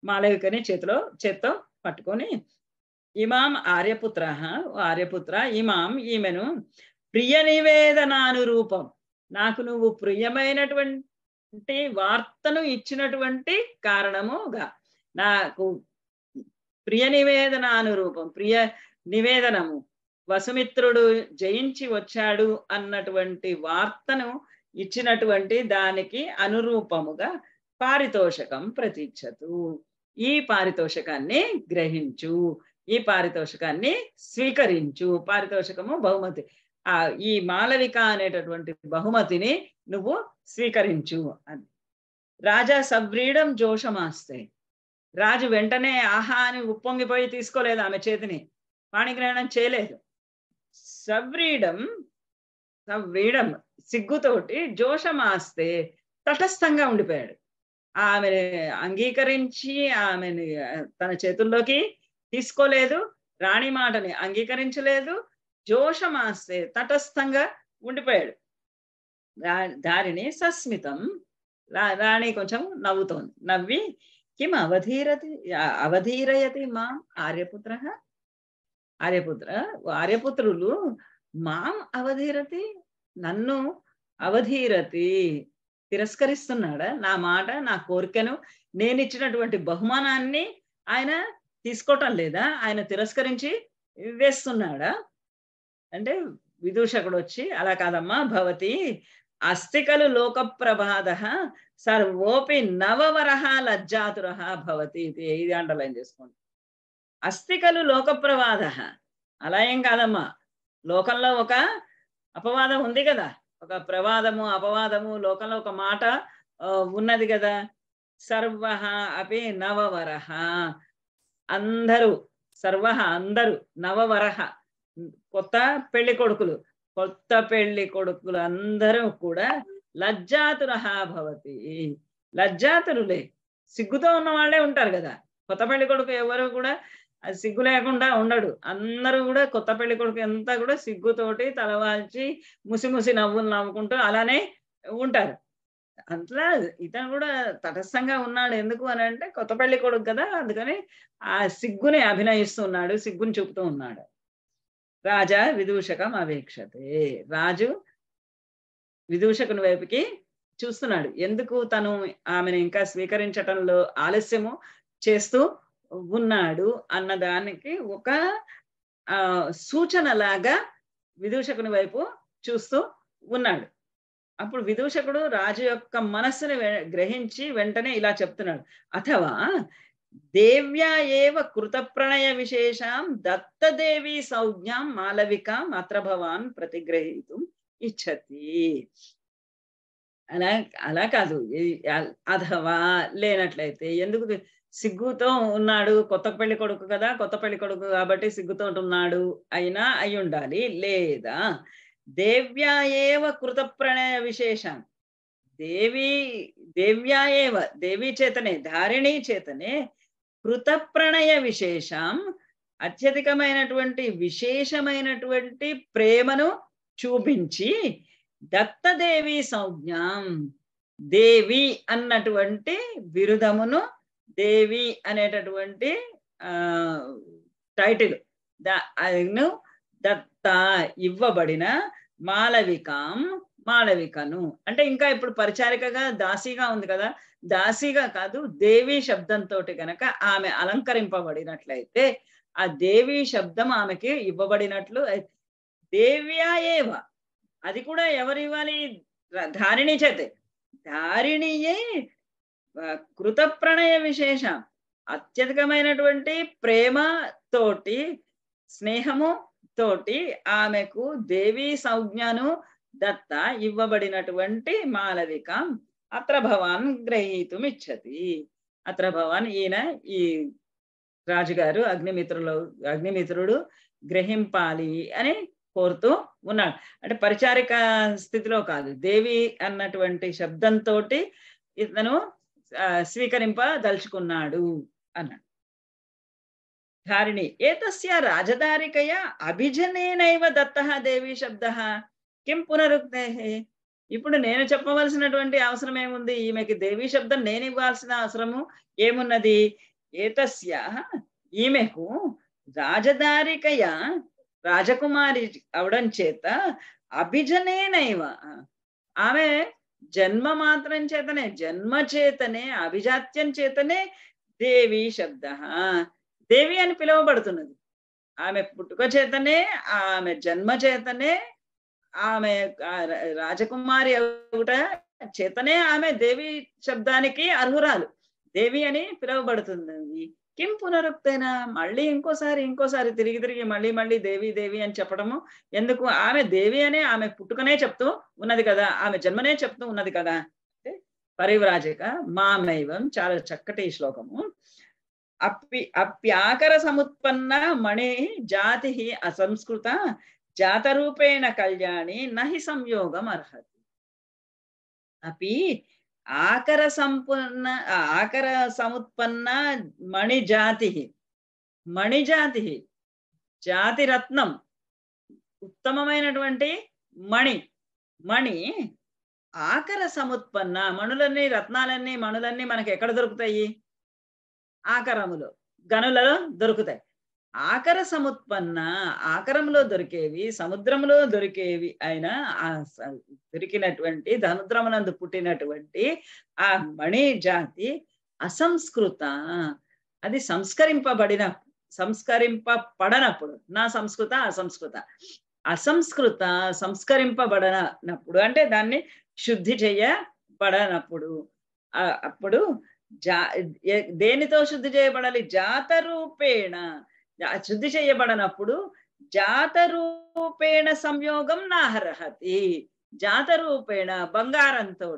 మాలవికని చేతిలో చేత్తో పట్టుకొని ఇమాం ఆర్యపుత్ర ఆర్యపుత్ర ఇమాం ఈమెను ప్రియ నివేదనానురూపం నాకు నువ్వు ప్రియమైనటువంటి వార్తను ఇచ్చినటువంటి కారణముగా నాకు ప్రియ నివేదన అనురూపం ప్రియ నివేదనము వసుమిత్రుడు జయించి వచ్చాడు అన్నటువంటి వార్తను ఇచ్చినటువంటి దానికి అనురూపముగా పారితోషకం ప్రతీక్షతు ఈ పారితోషకాన్ని గ్రహించు ఈ పారితోషకాన్ని స్వీకరించు పారితోషకము బహుమతి ఆ ఈ మాలవిక అనేటటువంటి బహుమతిని నువ్వు స్వీకరించు అని రాజా సవ్రీడం జోషమాస్తే రాజు వెంటనే ఆహా అని ఉప్పొంగిపోయి తీసుకోలేదు ఆమె చేతిని పాణిగ్రహణం చేయలేదు సవ్రీడం సవ్రీడం సిగ్గుతోటి జోషమాస్తే తటస్థంగా ఉండిపోయాడు ఆమెను అంగీకరించి ఆమెని తన చేతుల్లోకి తీసుకోలేదు రాణి మాటని అంగీకరించలేదు జోషమాస్తే తటస్థంగా ఉండిపోయాడు దారిని సస్మితం రాణి కొంచెం నవ్వుతోంది నవ్వి కిం అవధీరతి అవధీరయతి మాం ఆర్యపుత్ర ఆర్యపుత్ర ఆర్యపుత్రులు మాం అవధీరతి నన్ను అవధీరతి తిరస్కరిస్తున్నాడా నా మాట నా కోరికను నేను ఇచ్చినటువంటి బహుమానాన్ని ఆయన తీసుకోవటం లేదా ఆయన తిరస్కరించి వేస్తున్నాడా అంటే విదూషకుడు వచ్చి అలా కాదమ్మా భవతి అస్థికలు ప్రభాద సర్వోపి నవవరహ లజ్జాతుర భవతి ఇది ఇది అండర్లైన్ చేసుకోండి అస్థికలు లోకప్రవాద అలా ఏం కాదమ్మా లోకంలో ఒక అపవాదం ఉంది కదా ఒక ప్రవాదము అపవాదము లోకంలో ఒక మాట ఉన్నది కదా సర్వ అపి నవవరహ అందరూ సర్వ అందరూ నవవరహ కొత్త పెళ్లి కొడుకులు కొత్త పెళ్లి కొడుకులు అందరూ కూడా లజ్జాతురహ భవతి లజ్జాతురులే సిగ్గుతో ఉన్న వాళ్ళే ఉంటారు కదా కొత్త పెళ్లి కొడుకు ఎవరు కూడా సిగ్గు లేకుండా ఉండడు అందరూ కూడా కొత్త పెళ్లి కొడుకు ఎంత కూడా సిగ్గుతోటి తలవాల్చి ముసిముసి నవ్వులు నవ్వుకుంటూ అలానే ఉంటారు అట్లా ఇతను కూడా తటస్థంగా ఉన్నాడు ఎందుకు అని అంటే కొత్త పెళ్లి కొడుకు కదా అందుకని ఆ సిగ్గుని అభినయిస్తున్నాడు సిగ్గుని చూపుతూ ఉన్నాడు రాజా విదూషకం అవేక్షతే రాజు విదూషకుని వైపుకి చూస్తున్నాడు ఎందుకు తను ఆమెను ఇంకా స్వీకరించటంలో ఆలస్యము చేస్తూ ఉన్నాడు అన్నదానికి ఒక సూచన లాగా విదూషకుని వైపు చూస్తూ ఉన్నాడు అప్పుడు విదూషకుడు రాజు యొక్క మనస్సును గ్రహించి వెంటనే ఇలా చెప్తున్నాడు అథవా దేవ్యా ఏవ కృతప్రణయ విశేషాం దత్తదేవి సౌజ్ఞాం మాలవికాం అత్ర భవాన్ ప్రతిగ్రహీతుం ఇచ్చతి అలా అలా కాదు అథవా లేనట్లయితే ఎందుకు సిగ్గుతో ఉన్నాడు కొత్త పెళ్లి కొడుకు కదా కొత్త పెళ్లి కొడుకు కాబట్టి సిగ్గుతో ఉన్నాడు అయినా అయి ఉండాలి లేదా దేవ్యా ఏవ కృత ప్రణయ విశేషం దేవి దేవ్యా ఏవ దేవి చేతనే ధారిణీ చేతనే కృతప్రణయ విశేషం అత్యధికమైనటువంటి విశేషమైనటువంటి ప్రేమను చూపించి దత్తదేవి సంజ్ఞం దేవి అన్నటువంటి బిరుదమును దేవి అనేటటువంటి టైటిల్ దాను దత్త ఇవ్వబడిన మాలవికాం మాలవికను అంటే ఇంకా ఇప్పుడు పరిచారికగా దాసిగా ఉంది కదా దాసిగా కాదు దేవి శబ్దంతో గనక ఆమె అలంకరింపబడినట్లయితే ఆ దేవి శబ్దం ఆమెకి ఇవ్వబడినట్లు దేవ్యా ఏవ అది కూడా ఎవరు ఇవ్వాలి ధారిణి చేతే ధారిణియే కృత ప్రణయ విశేషం అత్యధికమైనటువంటి ప్రేమ తోటి స్నేహము తోటి ఆమెకు దేవీ సంజ్ఞను దత్త ఇవ్వబడినటువంటి మాలవిక అత్ర భవాన్ గ్రహీతుమిచ్చతి అత్ర భవాన్ ఈయన ఈ రాజుగారు అగ్నిమిత్రులు అగ్నిమిత్రుడు గ్రహింపాలి అని కోరుతూ ఉన్నాడు అంటే పరిచారిక స్థితిలో కాదు దేవి అన్నటువంటి శబ్దంతో ఇతను స్వీకరింప దలుచుకున్నాడు అన్నాడు ధారిణి ఏతస్య రాజధారికయ అభిజనేనైవ దత్త దేవి శబ్ద కిం పునరుక్తే ఇప్పుడు నేను చెప్పవలసినటువంటి అవసరం ఏముంది ఈమెకి దేవి శబ్దం నేను ఇవ్వాల్సిన అవసరము ఏమున్నది ఏతస్య ఈమెకు రాజదారికయ రాజకుమారి అవడం చేత అభిజనేనైవ ఆమె జన్మ మాత్రం చేతనే జన్మ చేతనే అభిజాత్యం చేతనే దేవి శబ్ద దేవి అని పిలువబడుతున్నది ఆమె పుట్టుక చేతనే ఆమె జన్మ చేతనే ఆమె రాజకుమారి ఒకట చేతనే ఆమె దేవి శబ్దానికి అర్హురాలు దేవి అని పిలువబడుతుంది కిం పునరుక్తైనా మళ్ళీ ఇంకోసారి ఇంకోసారి తిరిగి తిరిగి మళ్ళీ మళ్ళీ దేవి దేవి అని చెప్పడము ఎందుకు ఆమె దేవి అనే ఆమె పుట్టుకనే చెప్తూ ఉన్నది కదా ఆమె జన్మనే చెప్తూ ఉన్నది కదా అంటే పరివ్రాజక మామైవం చాలా చక్కటి శ్లోకము అప్పి అప్యాకర సముత్పన్న మణి జాతి అసంస్కృత జాతరూపేణ కళ్యాణి నహి సంయోగం అర్హతి అపి ఆకర సంపూర్ణ ఆకర సముత్పన్న మణిజాతి మణిజాతి జాతిరత్నం ఉత్తమమైనటువంటి మణి మణి ఆకర సముత్పన్న మణులన్నీ రత్నాలన్నీ మణులన్నీ మనకి ఎక్కడ దొరుకుతాయి ఆకరములో గనులలో దొరుకుతాయి ఆకర సముత్పన్న ఆకరంలో దొరికేవి సముద్రంలో దొరికేవి ఆయన ఆ దొరికినటువంటి ధనుద్రమనందు పుట్టినటువంటి ఆ మణి జాతి అసంస్కృత అది సంస్కరింపబడిన సంస్కరింపబడనప్పుడు నా సంస్కృత అసంస్కృత అసంస్కృత సంస్కరింపబడనప్పుడు అంటే దాన్ని శుద్ధి చేయబడనప్పుడు అప్పుడు జా దేనితో శుద్ధి చేయబడాలి జాత రూపేణ శుద్ధి చేయబడనప్పుడు జాతరూపేణ సంయోగం నాహర్హతి జాతరూపేణ బంగారంతో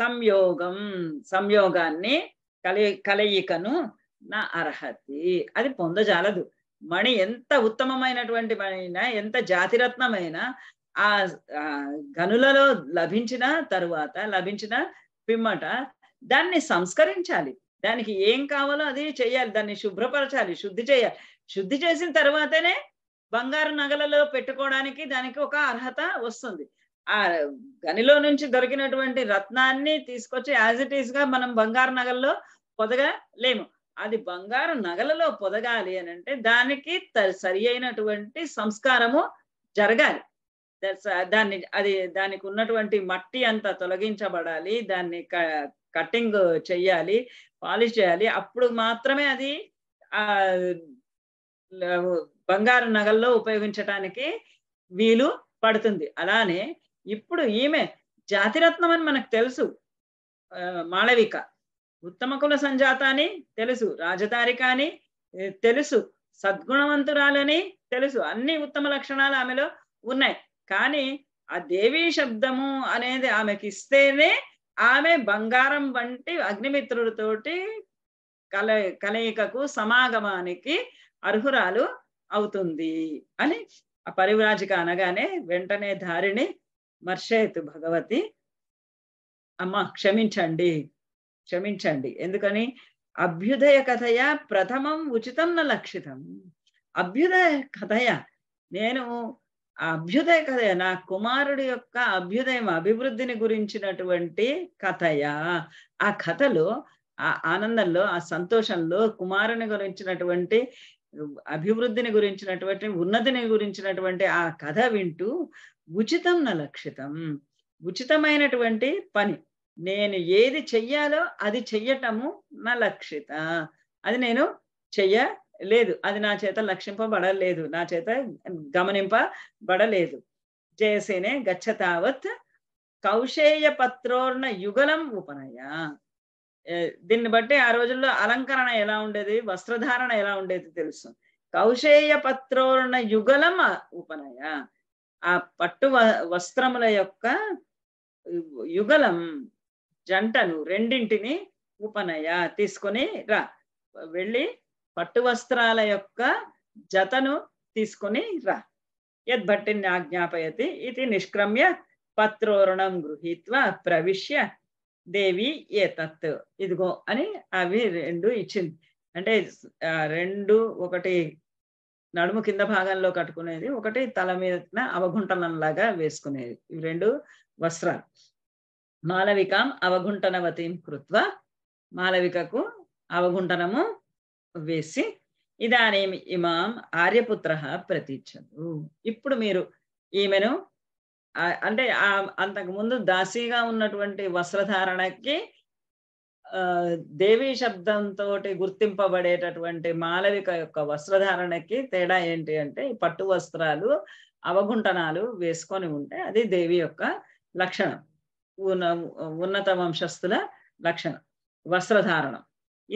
సంయోగం సంయోగాన్ని కలి కలయికను నా అర్హతి అది పొందజాలదు మణి ఎంత ఉత్తమమైనటువంటి మణినా ఎంత జాతిరత్నమైన ఆ గనులలో లభించిన తరువాత లభించిన పిమ్మట దాన్ని సంస్కరించాలి దానికి ఏం కావాలో అది చేయాలి దాన్ని శుభ్రపరచాలి శుద్ధి చేయాలి శుద్ధి చేసిన తర్వాతనే బంగారు నగలలో పెట్టుకోవడానికి దానికి ఒక అర్హత వస్తుంది ఆ గనిలో నుంచి దొరికినటువంటి రత్నాన్ని తీసుకొచ్చి యాజ్ ఇట్ ఈస్ గా మనం బంగారు నగల్లో పొదగా లేము అది బంగారు నగలలో పొదగాలి అని అంటే దానికి సరి అయినటువంటి సంస్కారము జరగాలి దాన్ని అది దానికి ఉన్నటువంటి మట్టి అంతా తొలగించబడాలి దాన్ని కటింగ్ చెయ్యాలి పాలిష్ చేయాలి అప్పుడు మాత్రమే అది బంగారు నగల్లో ఉపయోగించటానికి వీలు పడుతుంది అలానే ఇప్పుడు ఈమె జాతిరత్నం అని మనకు తెలుసు మాళవిక ఉత్తమ కుల సంజాత అని తెలుసు రాజధారిక అని తెలుసు సద్గుణవంతురాలని తెలుసు అన్ని ఉత్తమ లక్షణాలు ఆమెలో ఉన్నాయి కానీ ఆ దేవీ శబ్దము అనేది ఆమెకి ఇస్తేనే ఆమె బంగారం వంటి అగ్నిమిత్రుడితోటి కల కలయికకు సమాగమానికి అర్హురాలు అవుతుంది అని ఆ పరివ్రాజిక అనగానే వెంటనే దారిని మర్షేతు భగవతి అమ్మ క్షమించండి క్షమించండి ఎందుకని అభ్యుదయ కథయ ప్రథమం ఉచితం న లక్షితం అభ్యుదయ కథయ నేను అభ్యుదయ కథ నా కుమారుడి యొక్క అభ్యుదయం అభివృద్ధిని గురించినటువంటి కథయా ఆ కథలో ఆ ఆనందంలో ఆ సంతోషంలో కుమారుని గురించినటువంటి అభివృద్ధిని గురించినటువంటి ఉన్నతిని గురించినటువంటి ఆ కథ వింటూ ఉచితం నలక్షితం ఉచితమైనటువంటి పని నేను ఏది చెయ్యాలో అది చెయ్యటము నా లక్షిత అది నేను చెయ్య లేదు అది నా చేత లక్షింపబడలేదు నా చేత గమనింపబడలేదు జయసేనే తావత్ కౌశేయ పత్రోర్ణ యుగలం ఉపనయ దీన్ని బట్టి ఆ రోజుల్లో అలంకరణ ఎలా ఉండేది వస్త్రధారణ ఎలా ఉండేది తెలుసు కౌశేయ పత్రోర్ణ యుగలం ఉపనయ ఆ పట్టు వస్త్రముల యొక్క యుగలం జంటను రెండింటిని ఉపనయ తీసుకొని రా వెళ్ళి పట్టు వస్త్రాల యొక్క జతను తీసుకుని రా యద్భట్టిని ఆజ్ఞాపయతి ఇది నిష్క్రమ్య పత్రోరుణం గృహీత్వ ప్రవిశ్య దేవి ఏ తత్ ఇదిగో అని అవి రెండు ఇచ్చింది అంటే రెండు ఒకటి నడుము కింద భాగంలో కట్టుకునేది ఒకటి తల మీద అవగుంటనంలాగా వేసుకునేది ఇవి రెండు వస్త్రాలు మాలవికాం అవగుంటనవతీం కృత్వ మాలవికకు అవగుంటనము వేసి ఇదాని ఇమాం ఆర్యపుత్ర ప్రతీచ్చదు ఇప్పుడు మీరు ఈమెను అంటే అంతకుముందు దాసీగా ఉన్నటువంటి వస్త్రధారణకి దేవీ శబ్దంతో గుర్తింపబడేటటువంటి మాలవిక యొక్క వస్త్రధారణకి తేడా ఏంటి అంటే పట్టు వస్త్రాలు అవగుంటనాలు వేసుకొని ఉంటే అది దేవి యొక్క లక్షణం ఉన్నత వంశస్థుల లక్షణం వస్త్రధారణం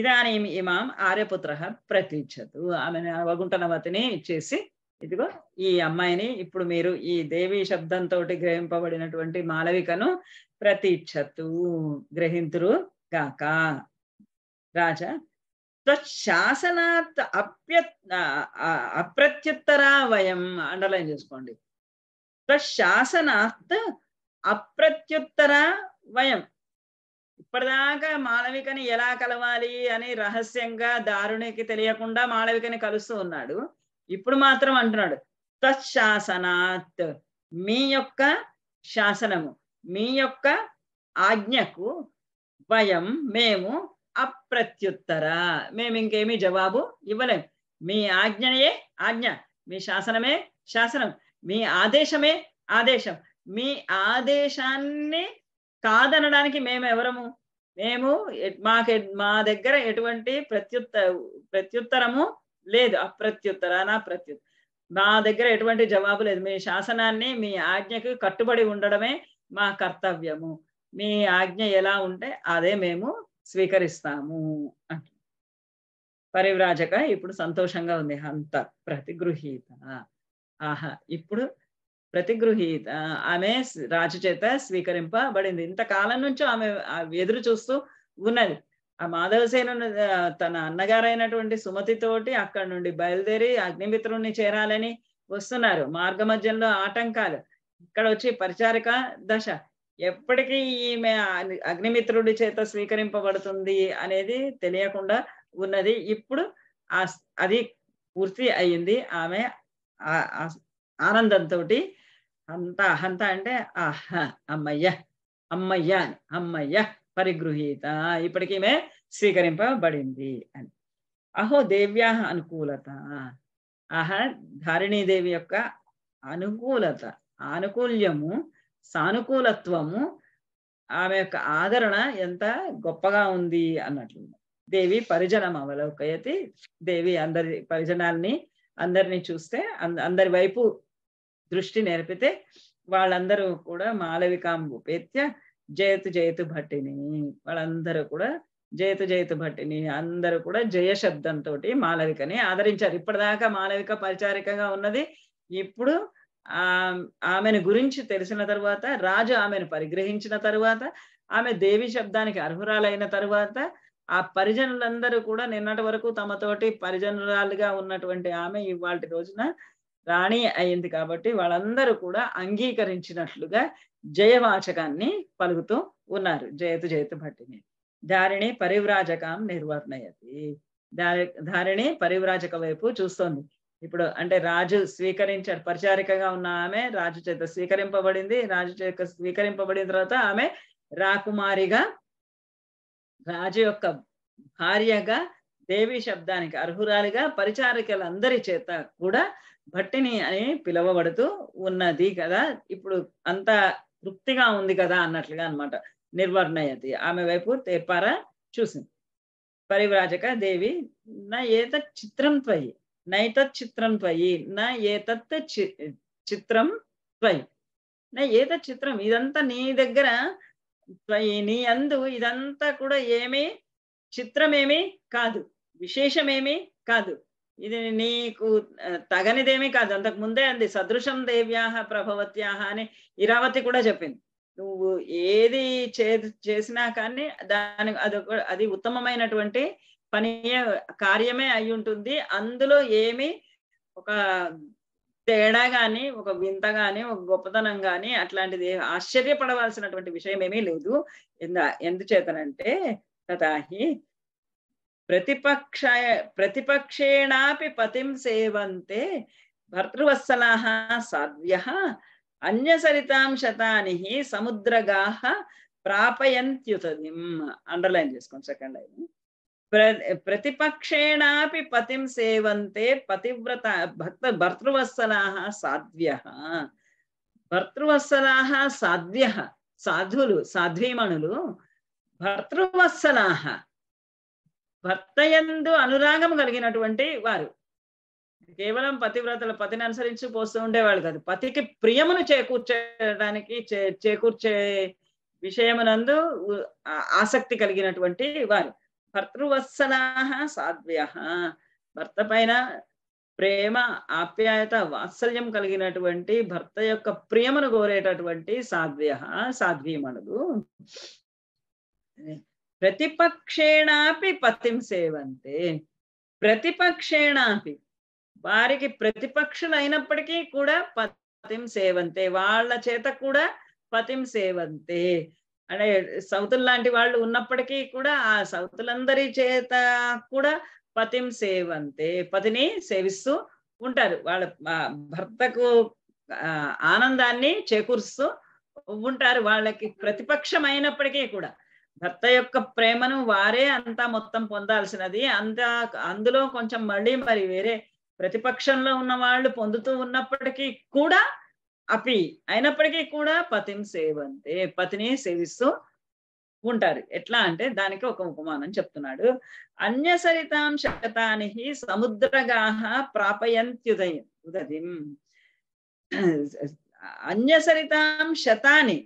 ఇదానీం ఇమాం ఆర్యపుత్ర ప్రతిచ్చతు ఆమెను అవగుంటనవతిని చేసి ఇదిగో ఈ అమ్మాయిని ఇప్పుడు మీరు ఈ దేవి శబ్దంతో గ్రహింపబడినటువంటి మాలవికను ప్రతిచ్చతు గ్రహింతురు గాక రాజా శాసనాత్ అప్య అప్రత్యుత్తరా వయం అండర్లైన్ చేసుకోండి శాసనాత్ అప్రత్యుత్తరా వయం ఇప్పటిదాకా మాళవికని ఎలా కలవాలి అని రహస్యంగా దారునికి తెలియకుండా మాళవికని కలుస్తూ ఉన్నాడు ఇప్పుడు మాత్రం అంటున్నాడు తత్శాసనాత్ మీ యొక్క శాసనము మీ యొక్క ఆజ్ఞకు వయం మేము అప్రత్యుత్తర మేము ఇంకేమీ జవాబు ఇవ్వలేం మీ ఆజ్ఞయే ఆజ్ఞ మీ శాసనమే శాసనం మీ ఆదేశమే ఆదేశం మీ ఆదేశాన్ని కాదనడానికి మేము ఎవరము మేము మాకు మా దగ్గర ఎటువంటి ప్రత్యుత్త ప్రత్యుత్తరము లేదు నా ప్రత్యుత్తర మా దగ్గర ఎటువంటి జవాబు లేదు మీ శాసనాన్ని మీ ఆజ్ఞకు కట్టుబడి ఉండడమే మా కర్తవ్యము మీ ఆజ్ఞ ఎలా ఉంటే అదే మేము స్వీకరిస్తాము అంట పరివ్రాజక ఇప్పుడు సంతోషంగా ఉంది అంత ప్రతిగృహీత ఆహా ఇప్పుడు ప్రతిగృహీత ఆమె రాజు చేత స్వీకరింపబడింది ఇంతకాలం నుంచి ఆమె ఎదురు చూస్తూ ఉన్నది ఆ మాధవసేను తన అన్నగారైనటువంటి సుమతితోటి అక్కడ నుండి బయలుదేరి అగ్నిమిత్రుణ్ణి చేరాలని వస్తున్నారు మార్గ మధ్యంలో ఆటంకాలు ఇక్కడ వచ్చి పరిచారిక దశ ఎప్పటికీ ఈమె అగ్నిమిత్రుడి చేత స్వీకరింపబడుతుంది అనేది తెలియకుండా ఉన్నది ఇప్పుడు అది పూర్తి అయింది ఆమె ఆనందంతో హంత హంత అంటే ఆహ అమ్మయ్య అమ్మయ్య అని అమ్మయ్య పరిగృహీత ఇప్పటికీమే స్వీకరింపబడింది అని అహో దేవ్యా అనుకూలత ఆహ ధారిణీదేవి యొక్క అనుకూలత ఆనుకూల్యము సానుకూలత్వము ఆమె యొక్క ఆదరణ ఎంత గొప్పగా ఉంది అన్నట్లు దేవి పరిజనం అవలోకయతి దేవి అందరి పరిజనాల్ని అందరినీ చూస్తే అందరి వైపు దృష్టి నేర్పితే వాళ్ళందరూ కూడా మాలవికాంబుపేత్య జయతు జయతు భట్టిని వాళ్ళందరూ కూడా జయతు జయతు భట్టిని అందరూ కూడా జయ శబ్దంతో మాలవికని ఆదరించారు ఇప్పటిదాకా మాలవిక పరిచారికగా ఉన్నది ఇప్పుడు ఆ ఆమెను గురించి తెలిసిన తరువాత రాజు ఆమెను పరిగ్రహించిన తరువాత ఆమె దేవి శబ్దానికి అర్హురాలైన తరువాత ఆ పరిజనులందరూ కూడా నిన్నటి వరకు తమతోటి పరిజనురాలుగా ఉన్నటువంటి ఆమె ఇవాళ రోజున రాణి అయింది కాబట్టి వాళ్ళందరూ కూడా అంగీకరించినట్లుగా జయవాచకాన్ని పలుకుతూ ఉన్నారు జయతు జయతు భట్టిని దారిణి పరివ్రాజకం నిర్వర్ణయతి దారిణి పరివ్రాజక వైపు చూస్తోంది ఇప్పుడు అంటే రాజు స్వీకరించాడు పరిచారికగా ఉన్న ఆమె రాజు చేత స్వీకరింపబడింది రాజు చేత స్వీకరింపబడిన తర్వాత ఆమె రాకుమారిగా రాజు యొక్క భార్యగా దేవి శబ్దానికి అర్హురాలిగా పరిచారికలందరి చేత కూడా భట్టిని అని పిలవబడుతూ ఉన్నది కదా ఇప్పుడు అంత తృప్తిగా ఉంది కదా అన్నట్లుగా అనమాట నిర్వర్ణయతి ఆమె వైపు తేర్పారా చూసింది పరివ్రాజక దేవి నా ఏతత్ చిత్రం త్వయి నైతత్ చిత్రం త్వయి నా ఏతత్ చిత్రం త్వయి నా ఏతత్ చిత్రం ఇదంతా నీ దగ్గర త్వయి నీ అందు ఇదంతా కూడా ఏమీ చిత్రమేమీ కాదు విశేషమేమీ కాదు ఇది నీకు తగనిదేమీ కాదు అంతకు ముందే అంది సదృశం దేవ్యాహ ప్రభవత్యాహ అని ఇరావతి కూడా చెప్పింది నువ్వు ఏది చే చేసినా కానీ దాని అది అది ఉత్తమమైనటువంటి పని కార్యమే అయి ఉంటుంది అందులో ఏమి ఒక తేడా గాని ఒక వింత గాని ఒక గొప్పతనం గాని అట్లాంటిది ఆశ్చర్యపడవలసినటువంటి విషయం ఏమీ లేదు ఎందు ఎందుచేతనంటే తాహి ప్రతిపక్ష ప్రతిపక్షేణాపి పతిం సేవంతే భర్తృవత్సలాహ సాధ్య అన్యసరితాం శతాని సముద్రగాహ ప్రాపయంత్యుతదిం అండర్లైన్ చేసుకోండి సెకండ్ లైన్ ప్రతిపక్షేణాపి పతిం సేవంతే పతివ్రత భక్త భర్తృవత్సలాహ సాధ్య భర్తృవత్సలాహ సాధ్య సాధులు సాధ్వీమణులు భర్తృవత్సలాహ భర్త ఎందు అనురాగం కలిగినటువంటి వారు కేవలం పతివ్రతల పతిని అనుసరించి పోస్తూ ఉండేవాళ్ళు కాదు పతికి ప్రియమును చేకూర్చడానికి చేకూర్చే విషయమునందు ఆసక్తి కలిగినటువంటి వారు భర్తృవత్సలాహ సాధ్వ్య భర్త పైన ప్రేమ ఆప్యాయత వాత్సల్యం కలిగినటువంటి భర్త యొక్క ప్రియమును కోరేటటువంటి సాధ్వ్య సాధ్వీమణులు ప్రతిపక్షేణాపి పతిం సేవంతే ప్రతిపక్షేణాపి వారికి ప్రతిపక్షులు అయినప్పటికీ కూడా పతిం సేవంతే వాళ్ళ చేత కూడా పతిం సేవంతే అంటే సౌతులు లాంటి వాళ్ళు ఉన్నప్పటికీ కూడా ఆ సౌతులందరి చేత కూడా పతిం సేవంతే పతిని సేవిస్తూ ఉంటారు వాళ్ళ భర్తకు ఆనందాన్ని చేకూరుస్తూ ఉంటారు వాళ్ళకి ప్రతిపక్షం అయినప్పటికీ కూడా భర్త యొక్క ప్రేమను వారే అంతా మొత్తం పొందాల్సినది అంత అందులో కొంచెం మళ్ళీ మరి వేరే ప్రతిపక్షంలో ఉన్న వాళ్ళు పొందుతూ ఉన్నప్పటికీ కూడా అపి అయినప్పటికీ కూడా పతిని సేవంతే పతిని సేవిస్తూ ఉంటారు ఎట్లా అంటే దానికి ఒక ఉపమానం చెప్తున్నాడు అన్యసరితాం శతాని సముద్రగాహ ప్రాపయంత్యుదయం ఉదయం అన్యసరితాం శతాని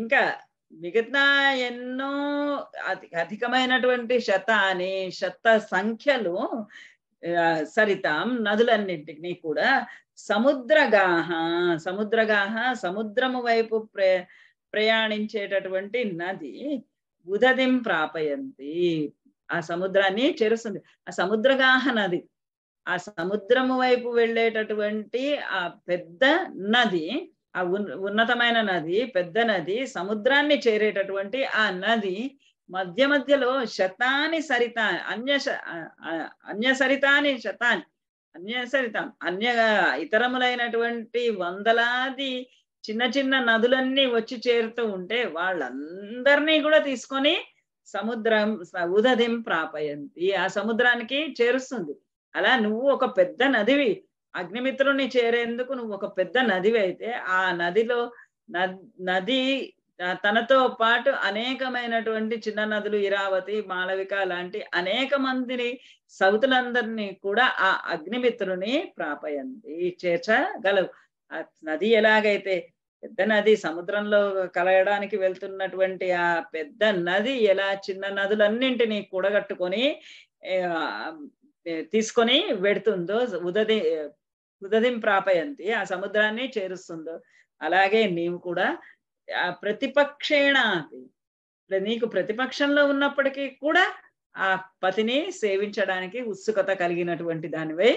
ఇంకా మిగతా ఎన్నో అధికమైనటువంటి అని శత సంఖ్యలు సరితాం నదులన్నింటినీ కూడా సముద్రగాహ సముద్రగాహ సముద్రము వైపు ప్రే ప్రయాణించేటటువంటి నది ఉదదిం ప్రాపయంతి ఆ సముద్రాన్ని చేరుస్తుంది ఆ సముద్రగాహ నది ఆ సముద్రము వైపు వెళ్ళేటటువంటి ఆ పెద్ద నది ఆ ఉన్నతమైన నది పెద్ద నది సముద్రాన్ని చేరేటటువంటి ఆ నది మధ్య మధ్యలో శతాని సరిత అన్య అన్య సరితాని శతాని అన్య సరిత అన్య ఇతరములైనటువంటి వందలాది చిన్న చిన్న నదులన్నీ వచ్చి చేరుతూ ఉంటే వాళ్ళందరినీ కూడా తీసుకొని సముద్రం ఉదధిం ప్రాపయంతి ఆ సముద్రానికి చేరుస్తుంది అలా నువ్వు ఒక పెద్ద నదివి అగ్నిమిత్రుని చేరేందుకు నువ్వు ఒక పెద్ద నదివి అయితే ఆ నదిలో నది తనతో పాటు అనేకమైనటువంటి చిన్న నదులు ఇరావతి మాళవిక లాంటి అనేక మందిని సౌతులందరినీ కూడా ఆ అగ్నిమిత్రుని ప్రాపయంది చేర్చగలవు ఆ నది ఎలాగైతే పెద్ద నది సముద్రంలో కలయడానికి వెళ్తున్నటువంటి ఆ పెద్ద నది ఎలా చిన్న నదులన్నింటినీ కూడగట్టుకొని తీసుకొని వెడుతుందో ఉదది హృదయం ప్రాపయంతి ఆ సముద్రాన్ని చేరుస్తుందో అలాగే నీవు కూడా ఆ ప్రతిపక్షేణ నీకు ప్రతిపక్షంలో ఉన్నప్పటికీ కూడా ఆ పతిని సేవించడానికి ఉత్సుకత కలిగినటువంటి దానివై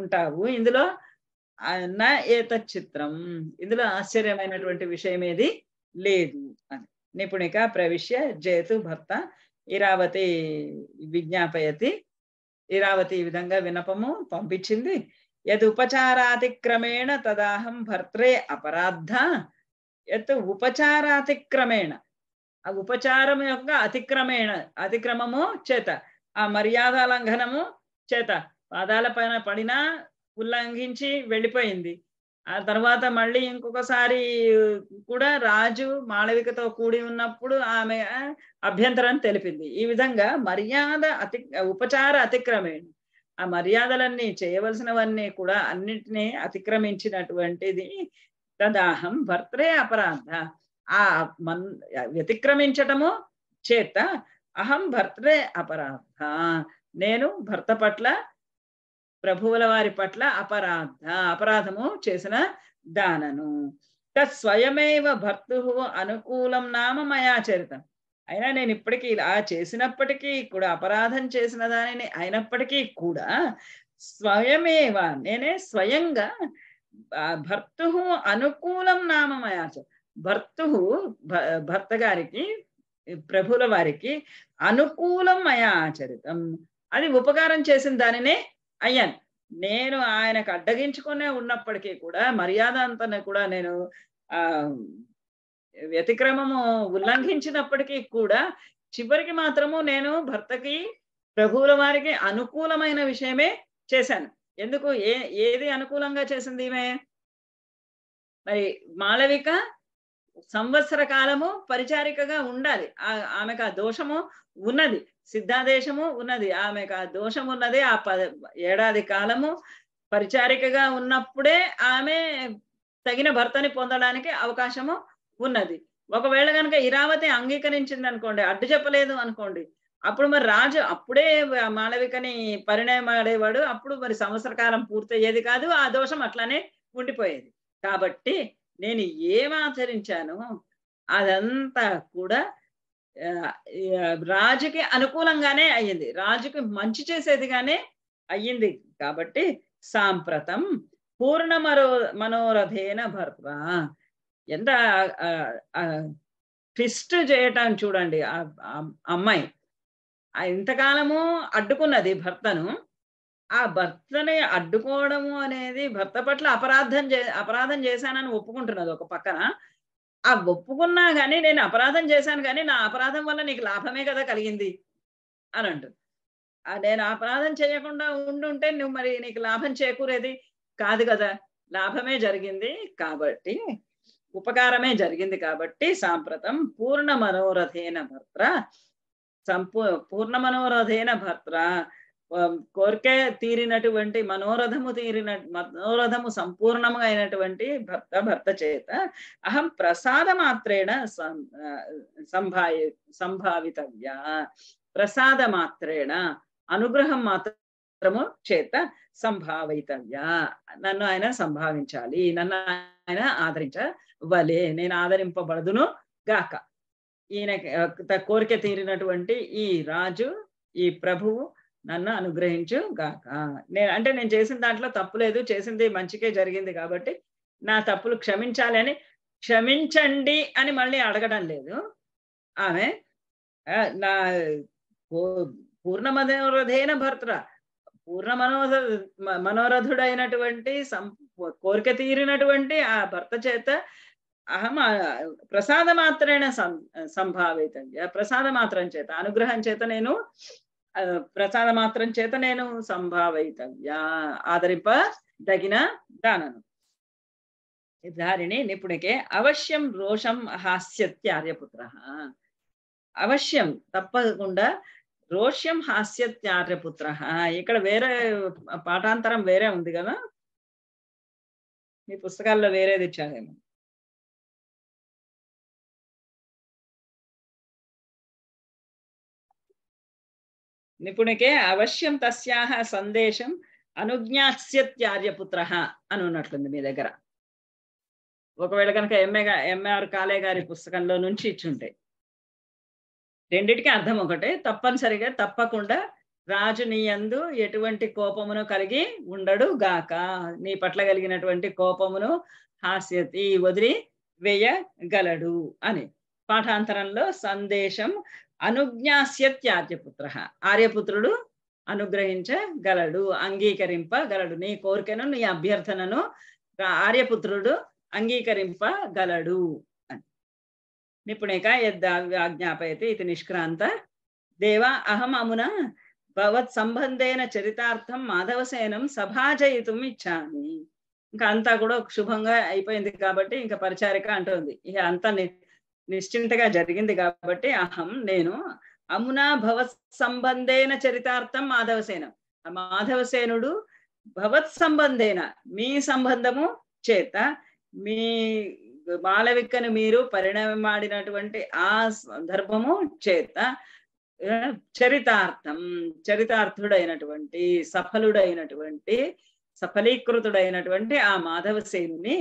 ఉంటావు ఇందులో నా ఏత చిత్రం ఇందులో ఆశ్చర్యమైనటువంటి విషయం ఏది లేదు అని నిపుణిక ప్రవిశ్య జేతు భర్త ఇరావతి విజ్ఞాపయతి ఇరావతి ఈ విధంగా వినపము పంపించింది యదుపచారాతిక్రమేణ తదాహం భర్త్రే అపరాధ యత్ ఉపచారాతిక్రమేణ ఆ ఉపచారం యొక్క అతిక్రమేణ అతిక్రమము చేత ఆ మర్యాద లంఘనము చేత పాదాల పైన పడినా ఉల్లంఘించి వెళ్ళిపోయింది ఆ తర్వాత మళ్ళీ ఇంకొకసారి కూడా రాజు మాళవికతో కూడి ఉన్నప్పుడు ఆమె అభ్యంతరం తెలిపింది ఈ విధంగా మర్యాద అతి ఉపచార అతిక్రమేణ ఆ మర్యాదలన్నీ చేయవలసినవన్నీ కూడా అన్నింటినీ అతిక్రమించినటువంటిది తదాహం భర్తరే అపరాధ ఆ మన్ వ్యతిక్రమించటము చేత అహం భర్తరే అపరాధ నేను భర్త పట్ల ప్రభువుల వారి పట్ల అపరాధ అపరాధము చేసిన దానను తత్ స్వయమేవ భర్తు అనుకూలం నామ మయాచరితం అయినా నేను ఇప్పటికీ ఇలా చేసినప్పటికీ కూడా అపరాధం చేసిన దానిని అయినప్పటికీ కూడా స్వయమేవ నేనే స్వయంగా భర్తు అనుకూలం నామమయాచ భర్తు భర్త గారికి ప్రభుల వారికి అనుకూలం అయా ఆచరితం అది ఉపకారం చేసిన దానినే అయ్యాను నేను ఆయనకు అడ్డగించుకునే ఉన్నప్పటికీ కూడా మర్యాద అంతా కూడా నేను ఆ వ్యతిక్రమము ఉల్లంఘించినప్పటికీ కూడా చివరికి మాత్రము నేను భర్తకి ప్రభువుల వారికి అనుకూలమైన విషయమే చేశాను ఎందుకు ఏ ఏది అనుకూలంగా చేసింది ఈమె మరి మాళవిక సంవత్సర కాలము పరిచారికగా ఉండాలి ఆ ఆమెకు ఆ దోషము ఉన్నది సిద్ధాదేశము ఉన్నది ఆమెకు ఆ దోషం ఉన్నది ఆ పద ఏడాది కాలము పరిచారికగా ఉన్నప్పుడే ఆమె తగిన భర్తని పొందడానికి అవకాశము ఉన్నది ఒకవేళ కనుక ఇరావతి అంగీకరించింది అనుకోండి అడ్డు చెప్పలేదు అనుకోండి అప్పుడు మరి రాజు అప్పుడే మాళవికని పరిణయం ఆడేవాడు అప్పుడు మరి సంవత్సరకాలం పూర్తయ్యేది కాదు ఆ దోషం అట్లానే ఉండిపోయేది కాబట్టి నేను ఏం ఆచరించానో అదంతా కూడా రాజుకి అనుకూలంగానే అయ్యింది రాజుకి మంచి చేసేదిగానే అయ్యింది కాబట్టి సాంప్రతం పూర్ణ మనో మనోరథేన భర్త ఎంత ట్విస్ట్ చేయటాన్ని చూడండి ఆ అమ్మాయి ఇంతకాలము అడ్డుకున్నది భర్తను ఆ భర్తని అడ్డుకోవడము అనేది భర్త పట్ల అపరాధం చే అపరాధం చేశానని ఒప్పుకుంటున్నది ఒక పక్కన ఆ ఒప్పుకున్నా కానీ నేను అపరాధం చేశాను కానీ నా అపరాధం వల్ల నీకు లాభమే కదా కలిగింది అని అంటుంది నేను అపరాధం చేయకుండా ఉండుంటే నువ్వు మరి నీకు లాభం చేకూరేది కాదు కదా లాభమే జరిగింది కాబట్టి ఉపకారమే జరిగింది కాబట్టి సాంప్రతం పూర్ణ మనోరథేన భర్త సంపూ పూర్ణ మనోరథైన భర్త కోరికే తీరినటువంటి మనోరథము తీరిన మనోరథము సంపూర్ణము అయినటువంటి భర్త భర్త చేత అహం మాత్రేణ సంభాయ సంభావితవ్య ప్రసాద మాత్రేణ అనుగ్రహం మాత్రము చేత సంభావితవ్య నన్ను ఆయన సంభావించాలి నన్ను ఆయన ఆదరించ వలే నేను ఆదరింపబడదును గాక ఈయన కోరిక తీరినటువంటి ఈ రాజు ఈ ప్రభువు నన్ను అనుగ్రహించు గాక నేను అంటే నేను చేసిన దాంట్లో తప్పు లేదు చేసింది మంచికే జరిగింది కాబట్టి నా తప్పులు క్షమించాలి అని క్షమించండి అని మళ్ళీ అడగడం లేదు ఆమె నా పూర్ణ మనోరథైన భర్త పూర్ణ మనోర మనోరథుడైనటువంటి కోరిక తీరినటువంటి ఆ భర్త చేత అహం ప్రసాదమాత్రేణ ప్రసాద మాత్రం చేత అనుగ్రహం చేత నేను ప్రసాద మాత్రం చేత నేను సంభావితవ్యా ఆదరింప దగిన దానను దారిణి నిపుణికే అవశ్యం రోషం హాస్యత్య ఆర్యపుత్ర అవశ్యం తప్పకుండా రోష్యం ఆర్యపుత్ర ఇక్కడ వేరే పాఠాంతరం వేరే ఉంది కదా మీ పుస్తకాల్లో వేరేది ఇచ్చారేమో నిపుణికే అవశ్యం తస్యాహ సందేశం అనుజ్ఞాస్యత్యార్యపుత్ర అని ఉన్నట్లుంది మీ దగ్గర ఒకవేళ కనుక ఎంఏ ఎంఆర్ కాలే గారి పుస్తకంలో నుంచి ఇచ్చుంటే రెండిటికి అర్థం ఒకటే తప్పనిసరిగా తప్పకుండా రాజు నీ యందు ఎటువంటి కోపమును కలిగి ఉండడు గాక నీ పట్ల కలిగినటువంటి కోపమును హాస్యతి వదిలి వేయగలడు అని పాఠాంతరంలో సందేశం అనుజ్ఞాస్యత్య ఆర్యపుత్ర ఆర్యపుత్రుడు అనుగ్రహించగలడు అంగీకరింపగలడు నీ కోరికను నీ అభ్యర్థనను ఆర్యపుత్రుడు అంగీకరింపగలడు అని నిపుణిక యజ్ఞాపయతి ఇది నిష్క్రాంత దేవ అహం అమున భవత్ సంబంధైన చరితార్థం మాధవసేనం సభాజయితం ఇచ్చామి ఇంకా అంతా కూడా శుభంగా అయిపోయింది కాబట్టి ఇంకా పరిచారిక అంటుంది ఇక అంతా నిశ్చింతగా జరిగింది కాబట్టి అహం నేను అమునా భవ సంబంధేన చరితార్థం మాధవసేనం మాధవసేనుడు భవత్ సంబంధేన మీ సంబంధము చేత మీ మాలవిక్కను మీరు పరిణామాడినటువంటి ఆ ధర్మము చేత చరితార్థం చరితార్థుడైనటువంటి సఫలుడైనటువంటి సఫలీకృతుడైనటువంటి ఆ మాధవసేనుని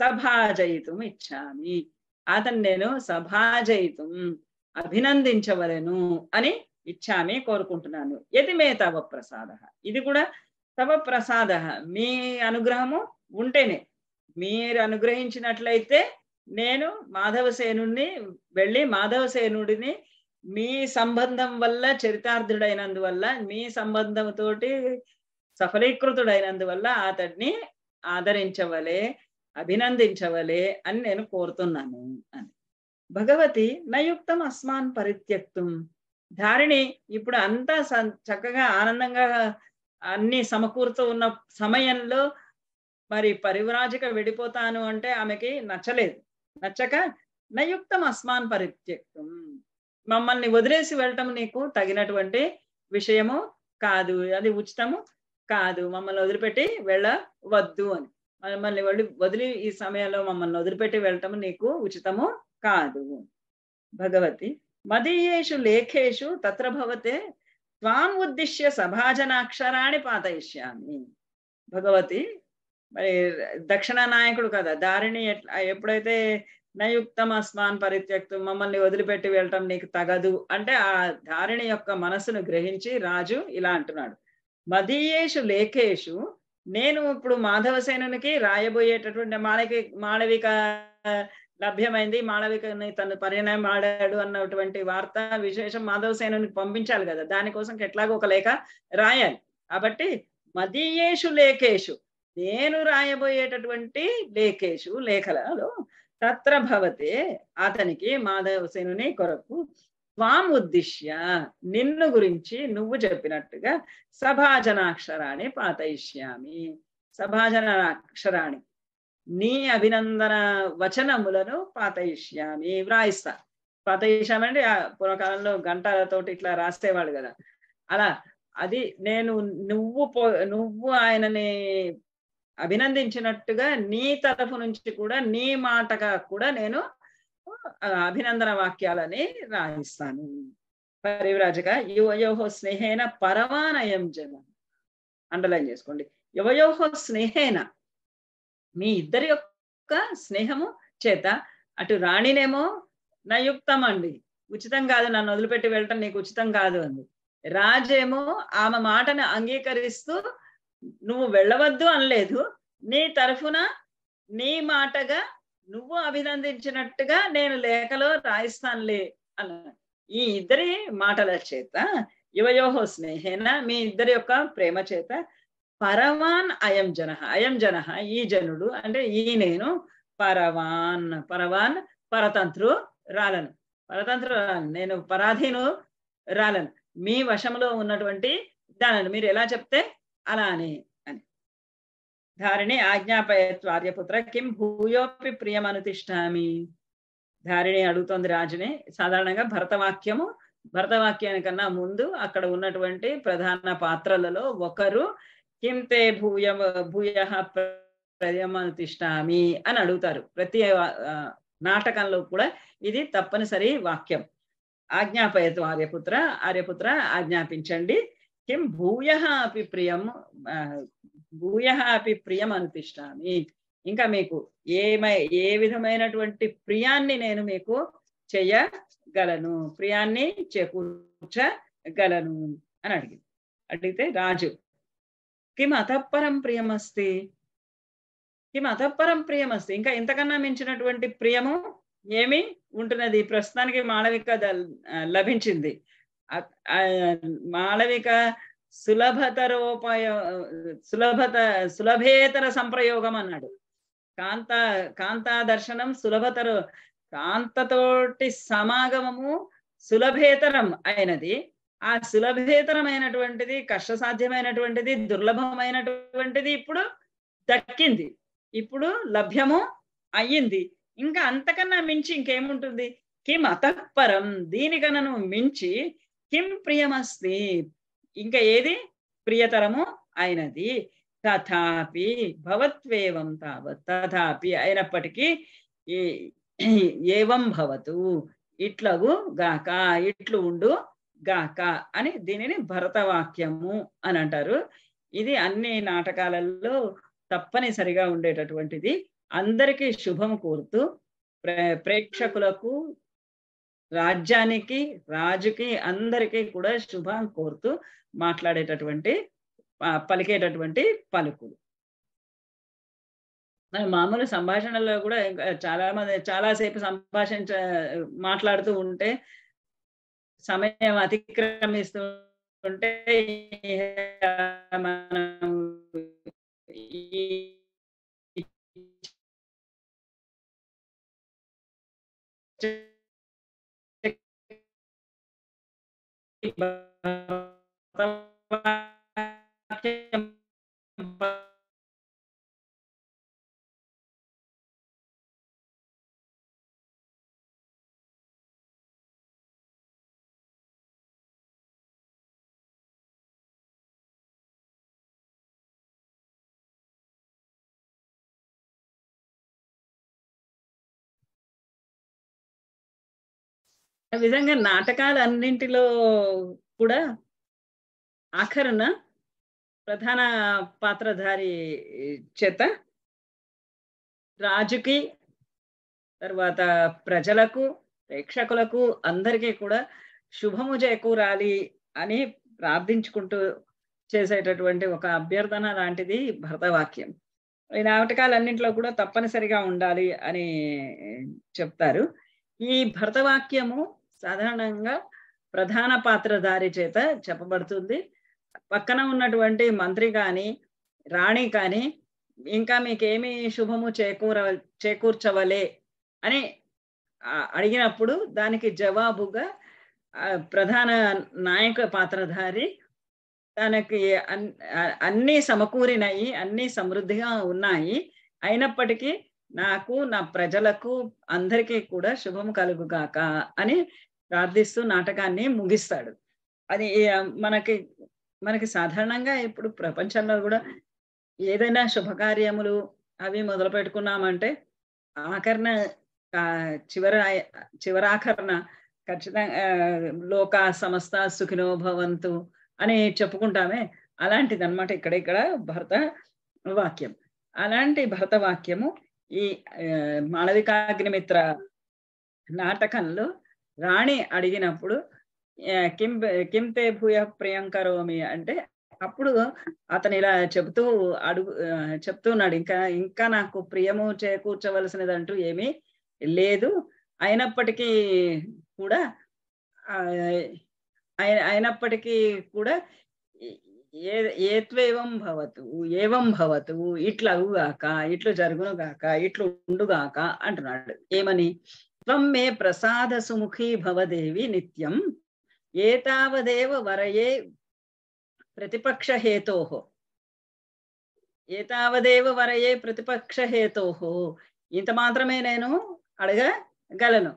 సభాజయితం ఇచ్చామి అతను నేను సభాజయితం అభినందించవలను అని ఇచ్చామి కోరుకుంటున్నాను ఎది మే తవ ప్రసాద ఇది కూడా తవ ప్రసాద మీ అనుగ్రహము ఉంటేనే మీరు అనుగ్రహించినట్లయితే నేను మాధవసేనుడిని వెళ్ళి మాధవసేనుడిని మీ సంబంధం వల్ల చరితార్థుడైనందువల్ల మీ సంబంధంతోటి సఫలీకృతుడైనందువల్ల అతడిని ఆదరించవలే అభినందించవలే అని నేను కోరుతున్నాను అని భగవతి నయుక్తం అస్మాన్ పరిత్యక్తం ధారిణి ఇప్పుడు అంతా చక్కగా ఆనందంగా అన్ని సమకూరుతూ ఉన్న సమయంలో మరి పరివ్రాజిక వెళ్ళిపోతాను అంటే ఆమెకి నచ్చలేదు నచ్చక నయుక్తం అస్మాన్ పరిత్యక్తం మమ్మల్ని వదిలేసి వెళ్ళటం నీకు తగినటువంటి విషయము కాదు అది ఉచితము కాదు మమ్మల్ని వదిలిపెట్టి వెళ్ళవద్దు అని మమ్మల్ని వదిలి వదిలి ఈ సమయంలో మమ్మల్ని వదిలిపెట్టి వెళ్ళటం నీకు ఉచితము కాదు భగవతి మదీయేషు లేఖేషు తత్ర భవతే త్వాం ఉద్దిశ్య అక్షరాన్ని పాతయిష్యామి భగవతి మరి దక్షిణ నాయకుడు కదా దారిని ఎప్పుడైతే నయుక్తం అస్మాన్ పరిత్యక్తం మమ్మల్ని వదిలిపెట్టి వెళ్ళటం నీకు తగదు అంటే ఆ ధారిణి యొక్క మనసును గ్రహించి రాజు ఇలా అంటున్నాడు మదీయేషు లేఖేషు నేను ఇప్పుడు మాధవ సేనునికి రాయబోయేటటువంటి మాళవిక మాళవిక లభ్యమైంది మాళవికని తను పరిణామం ఆడాడు అన్నటువంటి వార్త విశేషం మాధవ పంపించాలి కదా దానికోసం ఎట్లాగో ఒక లేఖ రాయాలి కాబట్టి మదీయేషు లేఖేషు నేను రాయబోయేటటువంటి లేఖేషు లేఖలలో తత్ర భవతే అతనికి మాధవసేనుని కొరకు ఉద్దిశ్య నిన్ను గురించి నువ్వు చెప్పినట్టుగా సభాజనాక్షరాణి పాతయిష్యామి సభాజనాక్షరాన్ని నీ అభినందన వచనములను పాతయిష్యామి వ్రాయిస్తా పాతయిష్యామంటే పూర్వకాలంలో గంటలతోటి ఇట్లా రాసేవాడు కదా అలా అది నేను నువ్వు నువ్వు ఆయనని అభినందించినట్టుగా నీ తరఫు నుంచి కూడా నీ మాటగా కూడా నేను అభినందన వాక్యాలని రాయిస్తాను పరివ్రాజక యువయోహో స్నేహేన పరమానయం జన అండర్లైన్ చేసుకోండి యువయోహో స్నేహేన మీ ఇద్దరి యొక్క స్నేహము చేత అటు రాణినేమో నయుక్తం అండి ఉచితం కాదు నన్ను వదిలిపెట్టి వెళ్ళటం నీకు ఉచితం కాదు అంది రాజేమో ఆమె మాటను అంగీకరిస్తూ నువ్వు వెళ్ళవద్దు అనలేదు నీ తరఫున నీ మాటగా నువ్వు అభినందించినట్టుగా నేను లేఖలో రాయిస్తానులే అన్నాడు ఈ ఇద్దరి మాటల చేత యువయోహో స్నేహేన మీ ఇద్దరి యొక్క ప్రేమ చేత పరవాన్ అయం జన అయం జన ఈ జనుడు అంటే ఈ నేను పరవాన్ పరవాన్ పరతంత్రు రాలను పరతంత్రు రాలను నేను పరాధీను రాలను మీ వశంలో ఉన్నటువంటి దానిని మీరు ఎలా చెప్తే అలా అని ధారిణి ఆజ్ఞాపయత్వ ఆర్యపుత్ర కిం భూయోపి ప్రియమనుతిష్టామి ధారిణి అడుగుతోంది రాజుని సాధారణంగా భరతవాక్యము భరతవాక్యానికన్నా ముందు అక్కడ ఉన్నటువంటి ప్రధాన పాత్రలలో ఒకరు కిం తే భూయ భూయ ప్రియమనుతిష్టామి అని అడుగుతారు ప్రతి నాటకంలో కూడా ఇది తప్పనిసరి వాక్యం ఆజ్ఞాపయతు ఆర్యపుత్ర ఆర్యపుత్ర ఆజ్ఞాపించండి కిం భూయ అపి ప్రియం భూయ అపి ప్రియం అనిపిస్తామి ఇంకా మీకు ఏమై ఏ విధమైనటువంటి ప్రియాన్ని నేను మీకు చెయ్యగలను ప్రియాన్ని చేకూర్చగలను అని అడిగింది అడిగితే రాజు ప్రియం అతఃపరం ప్రియమస్తి మతపరం ప్రియం ప్రియమస్తి ఇంకా ఇంతకన్నా మించినటువంటి ప్రియము ఏమి ఉంటున్నది ప్రస్తుతానికి మాళవిక లభించింది మాళవిక సులభతరోపాయ సులభత సులభేతర సంప్రయోగం అన్నాడు కాంత కాంతా దర్శనం సులభతర కాంతతోటి సమాగమము సులభేతరం అయినది ఆ సులభేతరమైనటువంటిది కష్ట సాధ్యమైనటువంటిది దుర్లభమైనటువంటిది ఇప్పుడు దక్కింది ఇప్పుడు లభ్యము అయ్యింది ఇంకా అంతకన్నా మించి ఇంకేముంటుంది కిం అతఃపరం నువ్వు మించి కిం ప్రియమస్తి ఇంకా ఏది ప్రియతరము అయినది తథాపి భవత్వేవం తావత్ తథాపి అయినప్పటికీ (clears throat) ఏవం భవతు ఇట్లగు గాక ఇట్లు ఉండు గాక అని దీనిని భరతవాక్యము అని అంటారు ఇది అన్ని నాటకాలలో తప్పనిసరిగా ఉండేటటువంటిది అందరికీ శుభం కోరుతూ ప్రేక్షకులకు రాజ్యానికి రాజుకి అందరికీ కూడా శుభం కోరుతూ మాట్లాడేటటువంటి పలికేటటువంటి పలుకులు మామూలు సంభాషణలో కూడా చాలా మంది చాలాసేపు సంభాషించ మాట్లాడుతూ ఉంటే సమయం అతిక్రమిస్తూ ఉంటే మనం ఈ ba trăm విధంగా నాటకాలు అన్నింటిలో కూడా ఆఖరణ ప్రధాన పాత్రధారి చేత రాజుకి తర్వాత ప్రజలకు ప్రేక్షకులకు అందరికీ కూడా శుభము చేకూరాలి అని ప్రార్థించుకుంటూ చేసేటటువంటి ఒక అభ్యర్థన లాంటిది భరతవాక్యం ఈ నాటకాలన్నింటిలో కూడా తప్పనిసరిగా ఉండాలి అని చెప్తారు ఈ భరతవాక్యము సాధారణంగా ప్రధాన పాత్రధారి చేత చెప్పబడుతుంది పక్కన ఉన్నటువంటి మంత్రి కానీ రాణి కానీ ఇంకా మీకేమి శుభము చేకూర చేకూర్చవలే అని అడిగినప్పుడు దానికి జవాబుగా ప్రధాన నాయక పాత్రధారి తనకి అన్నీ సమకూరినయి అన్నీ సమృద్ధిగా ఉన్నాయి అయినప్పటికీ నాకు నా ప్రజలకు అందరికీ కూడా శుభం కలుగుగాక అని ప్రార్థిస్తూ నాటకాన్ని ముగిస్తాడు అది మనకి మనకి సాధారణంగా ఇప్పుడు ప్రపంచంలో కూడా ఏదైనా శుభకార్యములు అవి మొదలు పెట్టుకున్నామంటే ఆఖరణ చివర చివరాఖరణ ఖచ్చితంగా లోక సమస్త సుఖినో భవంతు అని చెప్పుకుంటామే అలాంటిది అనమాట ఇక్కడ ఇక్కడ భరత వాక్యం అలాంటి భరత వాక్యము ఈ మాళవికాగ్నిమిత్ర నాటకంలో రాణి అడిగినప్పుడు కిం కింతే భూయ ప్రియంకరోమి అంటే అప్పుడు అతను ఇలా చెబుతూ అడుగు చెప్తున్నాడు ఇంకా ఇంకా నాకు ప్రియము అంటూ ఏమీ లేదు అయినప్పటికీ కూడా అయినప్పటికీ కూడా ఏత్వేవం భవతు ఏవం భవతు ఇట్లా అవుగాక ఇట్లు జరుగునుగాక ఇట్లు ఉండుగాక అంటున్నాడు ఏమని त्वं मे प्रसादसुमुखी भवदेवि नित्यम् एतावदेव वरये प्रतिपक्षहेतोः ఏతావదేవ వరయే ప్రతిపక్ష హేతోహో ఇంత మాత్రమే నేను అడగగలను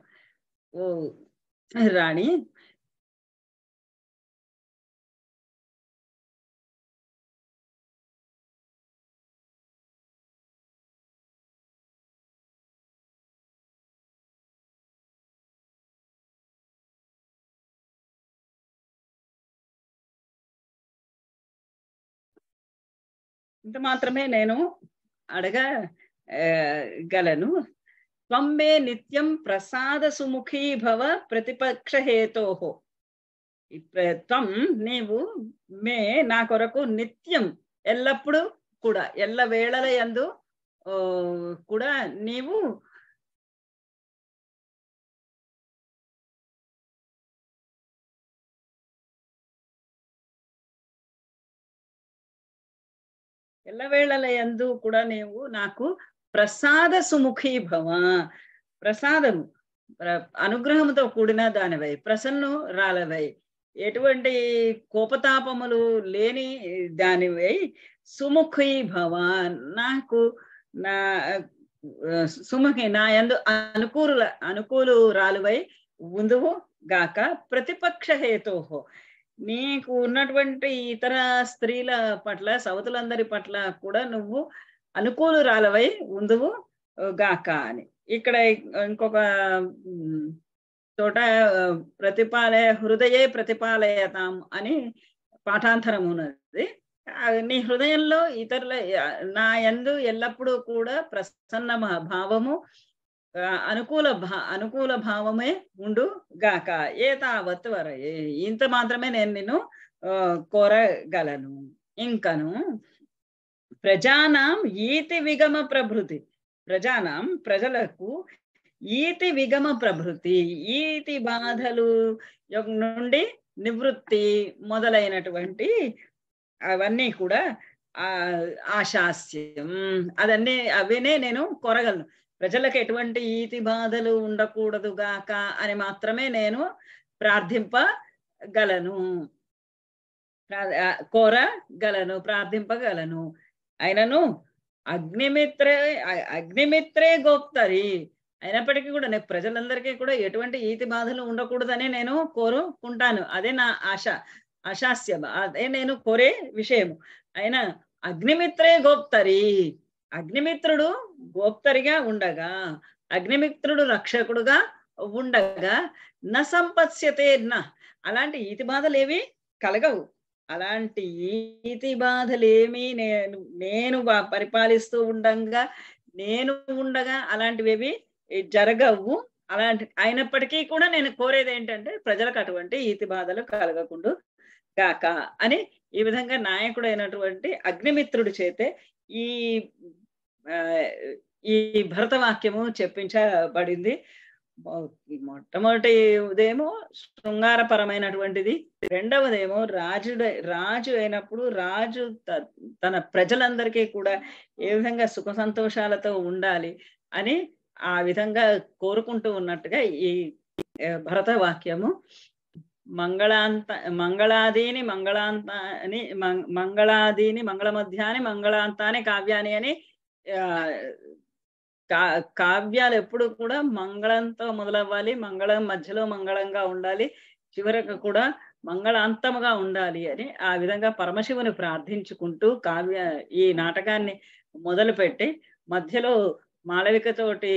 ఓ రాణి ఇంత మాత్రమే నేను అడగ గలను త్వమ్మే నిత్యం ప్రసాద సుముఖీభవ ప్రతిపక్ష హేతో త్వం నీవు మే నా కొరకు నిత్యం ఎల్లప్పుడూ కూడా ఎల్ల వేళల యందు కూడా నీవు ఎల్లవేళల ఎందు కూడా నీవు నాకు ప్రసాద సుముఖీ భవ ప్రసాదము అనుగ్రహముతో కూడిన దానివై ప్రసన్నం రాలవై ఎటువంటి కోపతాపములు లేని దానివై సుముఖీ భవ నాకు నా సుముఖి నా ఎందు అనుకూల అనుకూలు రాలువై ఉందువు గాక ప్రతిపక్ష హేతో నీకు ఉన్నటువంటి ఇతర స్త్రీల పట్ల సవతులందరి పట్ల కూడా నువ్వు అనుకూలురాలవై ఉందువు గాక అని ఇక్కడ ఇంకొక చోట ప్రతిపాలయ హృదయే ప్రతిపాలయతాం అని పాఠాంతరం ఉన్నది నీ హృదయంలో ఇతరుల నా ఎందు ఎల్లప్పుడూ కూడా ప్రసన్న భావము అనుకూల భా అనుకూల భావమే ఉండు గాక ఏ తావత్ వర ఇంత మాత్రమే నేను నిన్ను కోరగలను ఇంకను ప్రజానాం ఈతి విగమ ప్రభృతి ప్రజానాం ప్రజలకు ఈతి విగమ ప్రభృతి ఈతి బాధలు నుండి నివృత్తి మొదలైనటువంటి అవన్నీ కూడా ఆ ఆశాస్యం అదన్నీ అవినే నేను కొరగలను ప్రజలకు ఎటువంటి ఈతి బాధలు ఉండకూడదు గాక అని మాత్రమే నేను ప్రార్థింపగలను కోరగలను ప్రార్థింపగలను అయినను అగ్నిమిత్రే అగ్నిమిత్రే గోప్తరి అయినప్పటికీ కూడా నేను ప్రజలందరికీ కూడా ఎటువంటి ఈతి బాధలు ఉండకూడదని నేను కోరుకుంటాను అదే నా ఆశ అశాస్యం అదే నేను కోరే విషయం అయినా అగ్నిమిత్రే గోప్తరి అగ్నిమిత్రుడు గోప్తరిగా ఉండగా అగ్నిమిత్రుడు రక్షకుడుగా ఉండగా న సంపత్స్యతే న అలాంటి ఈతి బాధలేవి కలగవు అలాంటి ఈతి బాధలేమి నేను నేను పరిపాలిస్తూ ఉండగా నేను ఉండగా అలాంటివేవి జరగవు అలాంటి అయినప్పటికీ కూడా నేను కోరేది ఏంటంటే ప్రజలకు అటువంటి ఈతి బాధలు కలగకుండా కాక అని ఈ విధంగా నాయకుడైనటువంటి అగ్నిమిత్రుడి చేతే ఈ ఈ భరతవాక్యము చెప్పించబడింది మొట్టమొదటి ఉదయమో శృంగారపరమైనటువంటిది రెండవదేమో రాజుడ రాజు అయినప్పుడు రాజు తన ప్రజలందరికీ కూడా ఏ విధంగా సుఖ సంతోషాలతో ఉండాలి అని ఆ విధంగా కోరుకుంటూ ఉన్నట్టుగా ఈ భరత వాక్యము మంగళాంత మంగళాదీని మంగళాంతాని మంగళాదీని మంగళ మధ్యాన్ని మంగళాంతాని కావ్యాన్ని అని కావ్యాలు ఎప్పుడు కూడా మంగళంతో మొదలవ్వాలి మంగళం మధ్యలో మంగళంగా ఉండాలి చివరకు కూడా మంగళాంతముగా ఉండాలి అని ఆ విధంగా పరమశివుని ప్రార్థించుకుంటూ కావ్య ఈ నాటకాన్ని మొదలుపెట్టి మధ్యలో మాళవికతోటి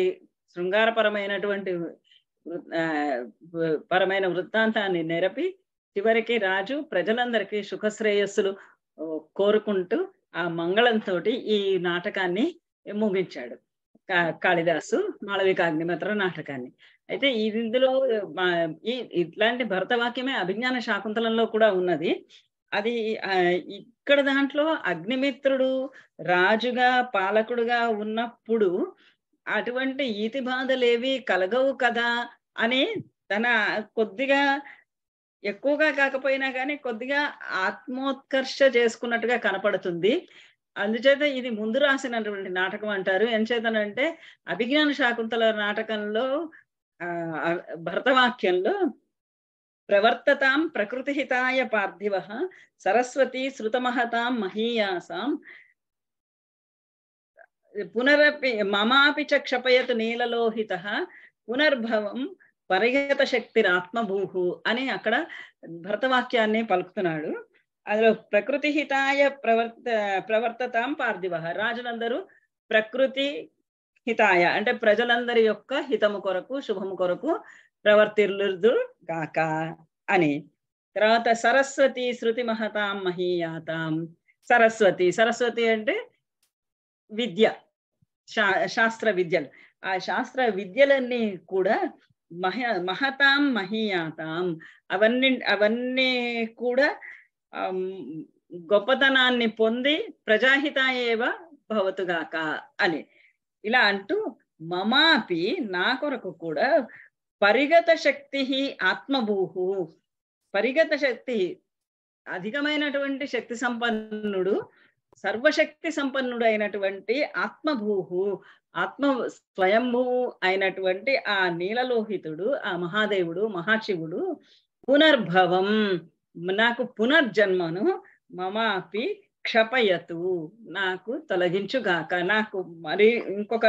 శృంగారపరమైనటువంటి పరమైన వృత్తాంతాన్ని నెరపి చివరికి రాజు ప్రజలందరికీ సుఖశ్రేయస్సులు కోరుకుంటూ ఆ మంగళంతో ఈ నాటకాన్ని ముగించాడు కాళిదాసు మాళవికాగ్నిమిత్ర నాటకాన్ని అయితే ఇందులో ఈ ఇట్లాంటి భరతవాక్యమే అభిజ్ఞాన శాకుంతలంలో కూడా ఉన్నది అది ఇక్కడ దాంట్లో అగ్నిమిత్రుడు రాజుగా పాలకుడుగా ఉన్నప్పుడు అటువంటి ఈతి బాధలేవి కలగవు కదా అని తన కొద్దిగా ఎక్కువగా కాకపోయినా కానీ కొద్దిగా ఆత్మోత్కర్ష చేసుకున్నట్టుగా కనపడుతుంది అందుచేత ఇది ముందు రాసినటువంటి నాటకం అంటారు ఎంచేతనంటే అభిజ్ఞాన శాకుంతల నాటకంలో భరతవాక్యంలో ప్రవర్తతాం ప్రకృతిహితాయ పార్థివ సరస్వతి శృతమహతాం మహీయాసాం పునరపి మమాపి చ క్షపయత్ నీలలోహిత పునర్భవం పరయత శక్తిరాత్మభూ అని అక్కడ భరతవాక్యాన్ని పలుకుతున్నాడు అందులో ప్రకృతి హితాయ ప్రవర్త ప్రవర్తతాం పార్థివ రాజులందరూ ప్రకృతి హితాయ అంటే ప్రజలందరి యొక్క హితము కొరకు శుభము కొరకు ప్రవర్తిల్లుదు కాక అని తర్వాత సరస్వతి శృతి మహతాం మహీయాతాం సరస్వతి సరస్వతి అంటే విద్య శా శాస్త్ర విద్యలు ఆ శాస్త్ర విద్యలన్నీ కూడా మహ మహతాం మహీయాతాం అవన్నీ అవన్నీ కూడా గొప్పతనాన్ని పొంది ప్రజాహితాయేవ భవతుగాక అని ఇలా అంటూ మమాపి నా కొరకు కూడా పరిగత శక్తి ఆత్మభూహు పరిగత శక్తి అధికమైనటువంటి శక్తి సంపన్నుడు సర్వశక్తి సంపన్నుడు అయినటువంటి ఆత్మభూహు ఆత్మ స్వయంభూ అయినటువంటి ఆ నీలలోహితుడు ఆ మహాదేవుడు మహాశివుడు పునర్భవం నాకు పునర్జన్మను మమాపి క్షపయతు నాకు తొలగించుగాక నాకు మరి ఇంకొక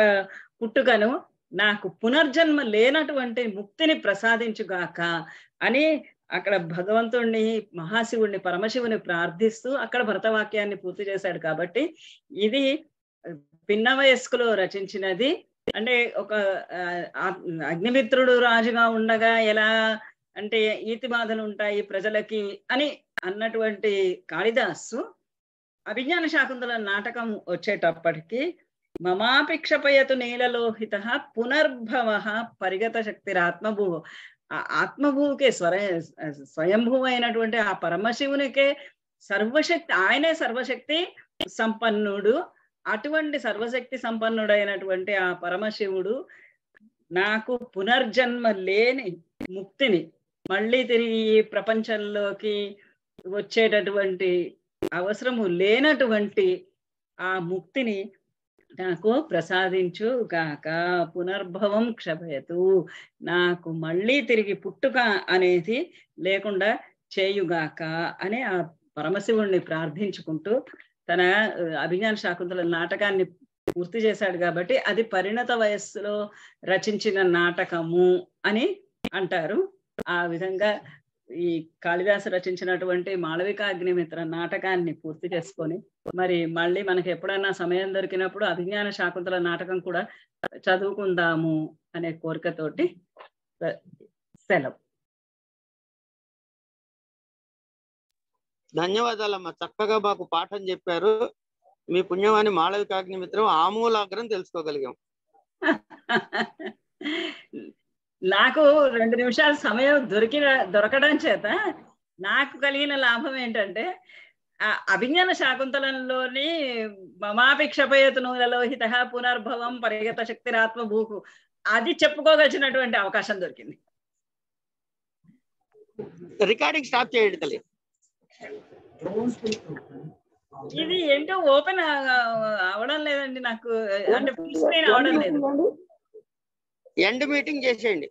పుట్టుకను నాకు పునర్జన్మ లేనటువంటి ముక్తిని ప్రసాదించుగాక అని అక్కడ భగవంతుణ్ణి మహాశివుణ్ణి పరమశివుని ప్రార్థిస్తూ అక్కడ భరతవాక్యాన్ని పూర్తి చేశాడు కాబట్టి ఇది పిన్న వయస్కులో రచించినది అంటే ఒక అగ్నిమిత్రుడు రాజుగా ఉండగా ఎలా అంటే ఈతి బాధలు ఉంటాయి ప్రజలకి అని అన్నటువంటి కాళిదాసు అభిజ్ఞాన శాకుంతల నాటకం వచ్చేటప్పటికి మమాపిక్షపయతు నీలలోహిత పునర్భవ పరిగత శక్తిరాత్మభూ ఆ ఆత్మభూకే స్వర స్వయంభూ అయినటువంటి ఆ పరమశివునికే సర్వశక్తి ఆయనే సర్వశక్తి సంపన్నుడు అటువంటి సర్వశక్తి సంపన్నుడైనటువంటి ఆ పరమశివుడు నాకు పునర్జన్మ లేని ముక్తిని మళ్ళీ తిరిగి ఈ ప్రపంచంలోకి వచ్చేటటువంటి అవసరము లేనటువంటి ఆ ముక్తిని నాకు ప్రసాదించు కాక పునర్భవం క్షపయతు నాకు మళ్ళీ తిరిగి పుట్టుక అనేది లేకుండా చేయుగాక అని ఆ పరమశివుణ్ణి ప్రార్థించుకుంటూ తన అభిజ్ఞాన శాకుంతల నాటకాన్ని పూర్తి చేశాడు కాబట్టి అది పరిణత వయస్సులో రచించిన నాటకము అని అంటారు ఆ విధంగా ఈ కాళిదాసు రచించినటువంటి మాళవికాగ్నిమిత్ర నాటకాన్ని పూర్తి చేసుకొని మరి మళ్ళీ మనకి ఎప్పుడైనా సమయం దొరికినప్పుడు అభిజ్ఞాన శాకుంతల నాటకం కూడా చదువుకుందాము అనే కోరికతోటి సెలవు ధన్యవాదాలమ్మ చక్కగా మాకు పాఠం చెప్పారు మీ పుణ్యవాణి మాళవికాగ్నిమిత్రం అగ్నిమిత్రం ఆమూలాగ్రం తెలుసుకోగలిగాం (laughs) నాకు రెండు నిమిషాల సమయం దొరికిన దొరకడం చేత నాకు కలిగిన లాభం ఏంటంటే అభిజ్ఞాన శాకుంతలంలోని మమాభిక్షపయతు హిత పునర్భవం పరిగత శక్తిరాత్మ భూకు అది చెప్పుకోగలిచినటువంటి అవకాశం దొరికింది రికార్డింగ్ స్టాప్ చేయండి తల్లి ఇది ఏంటో ఓపెన్ అవడం లేదండి నాకు అంటే ఫుల్ స్క్రీన్ అవడం లేదు ఎండ్ మీటింగ్ చేసేయండి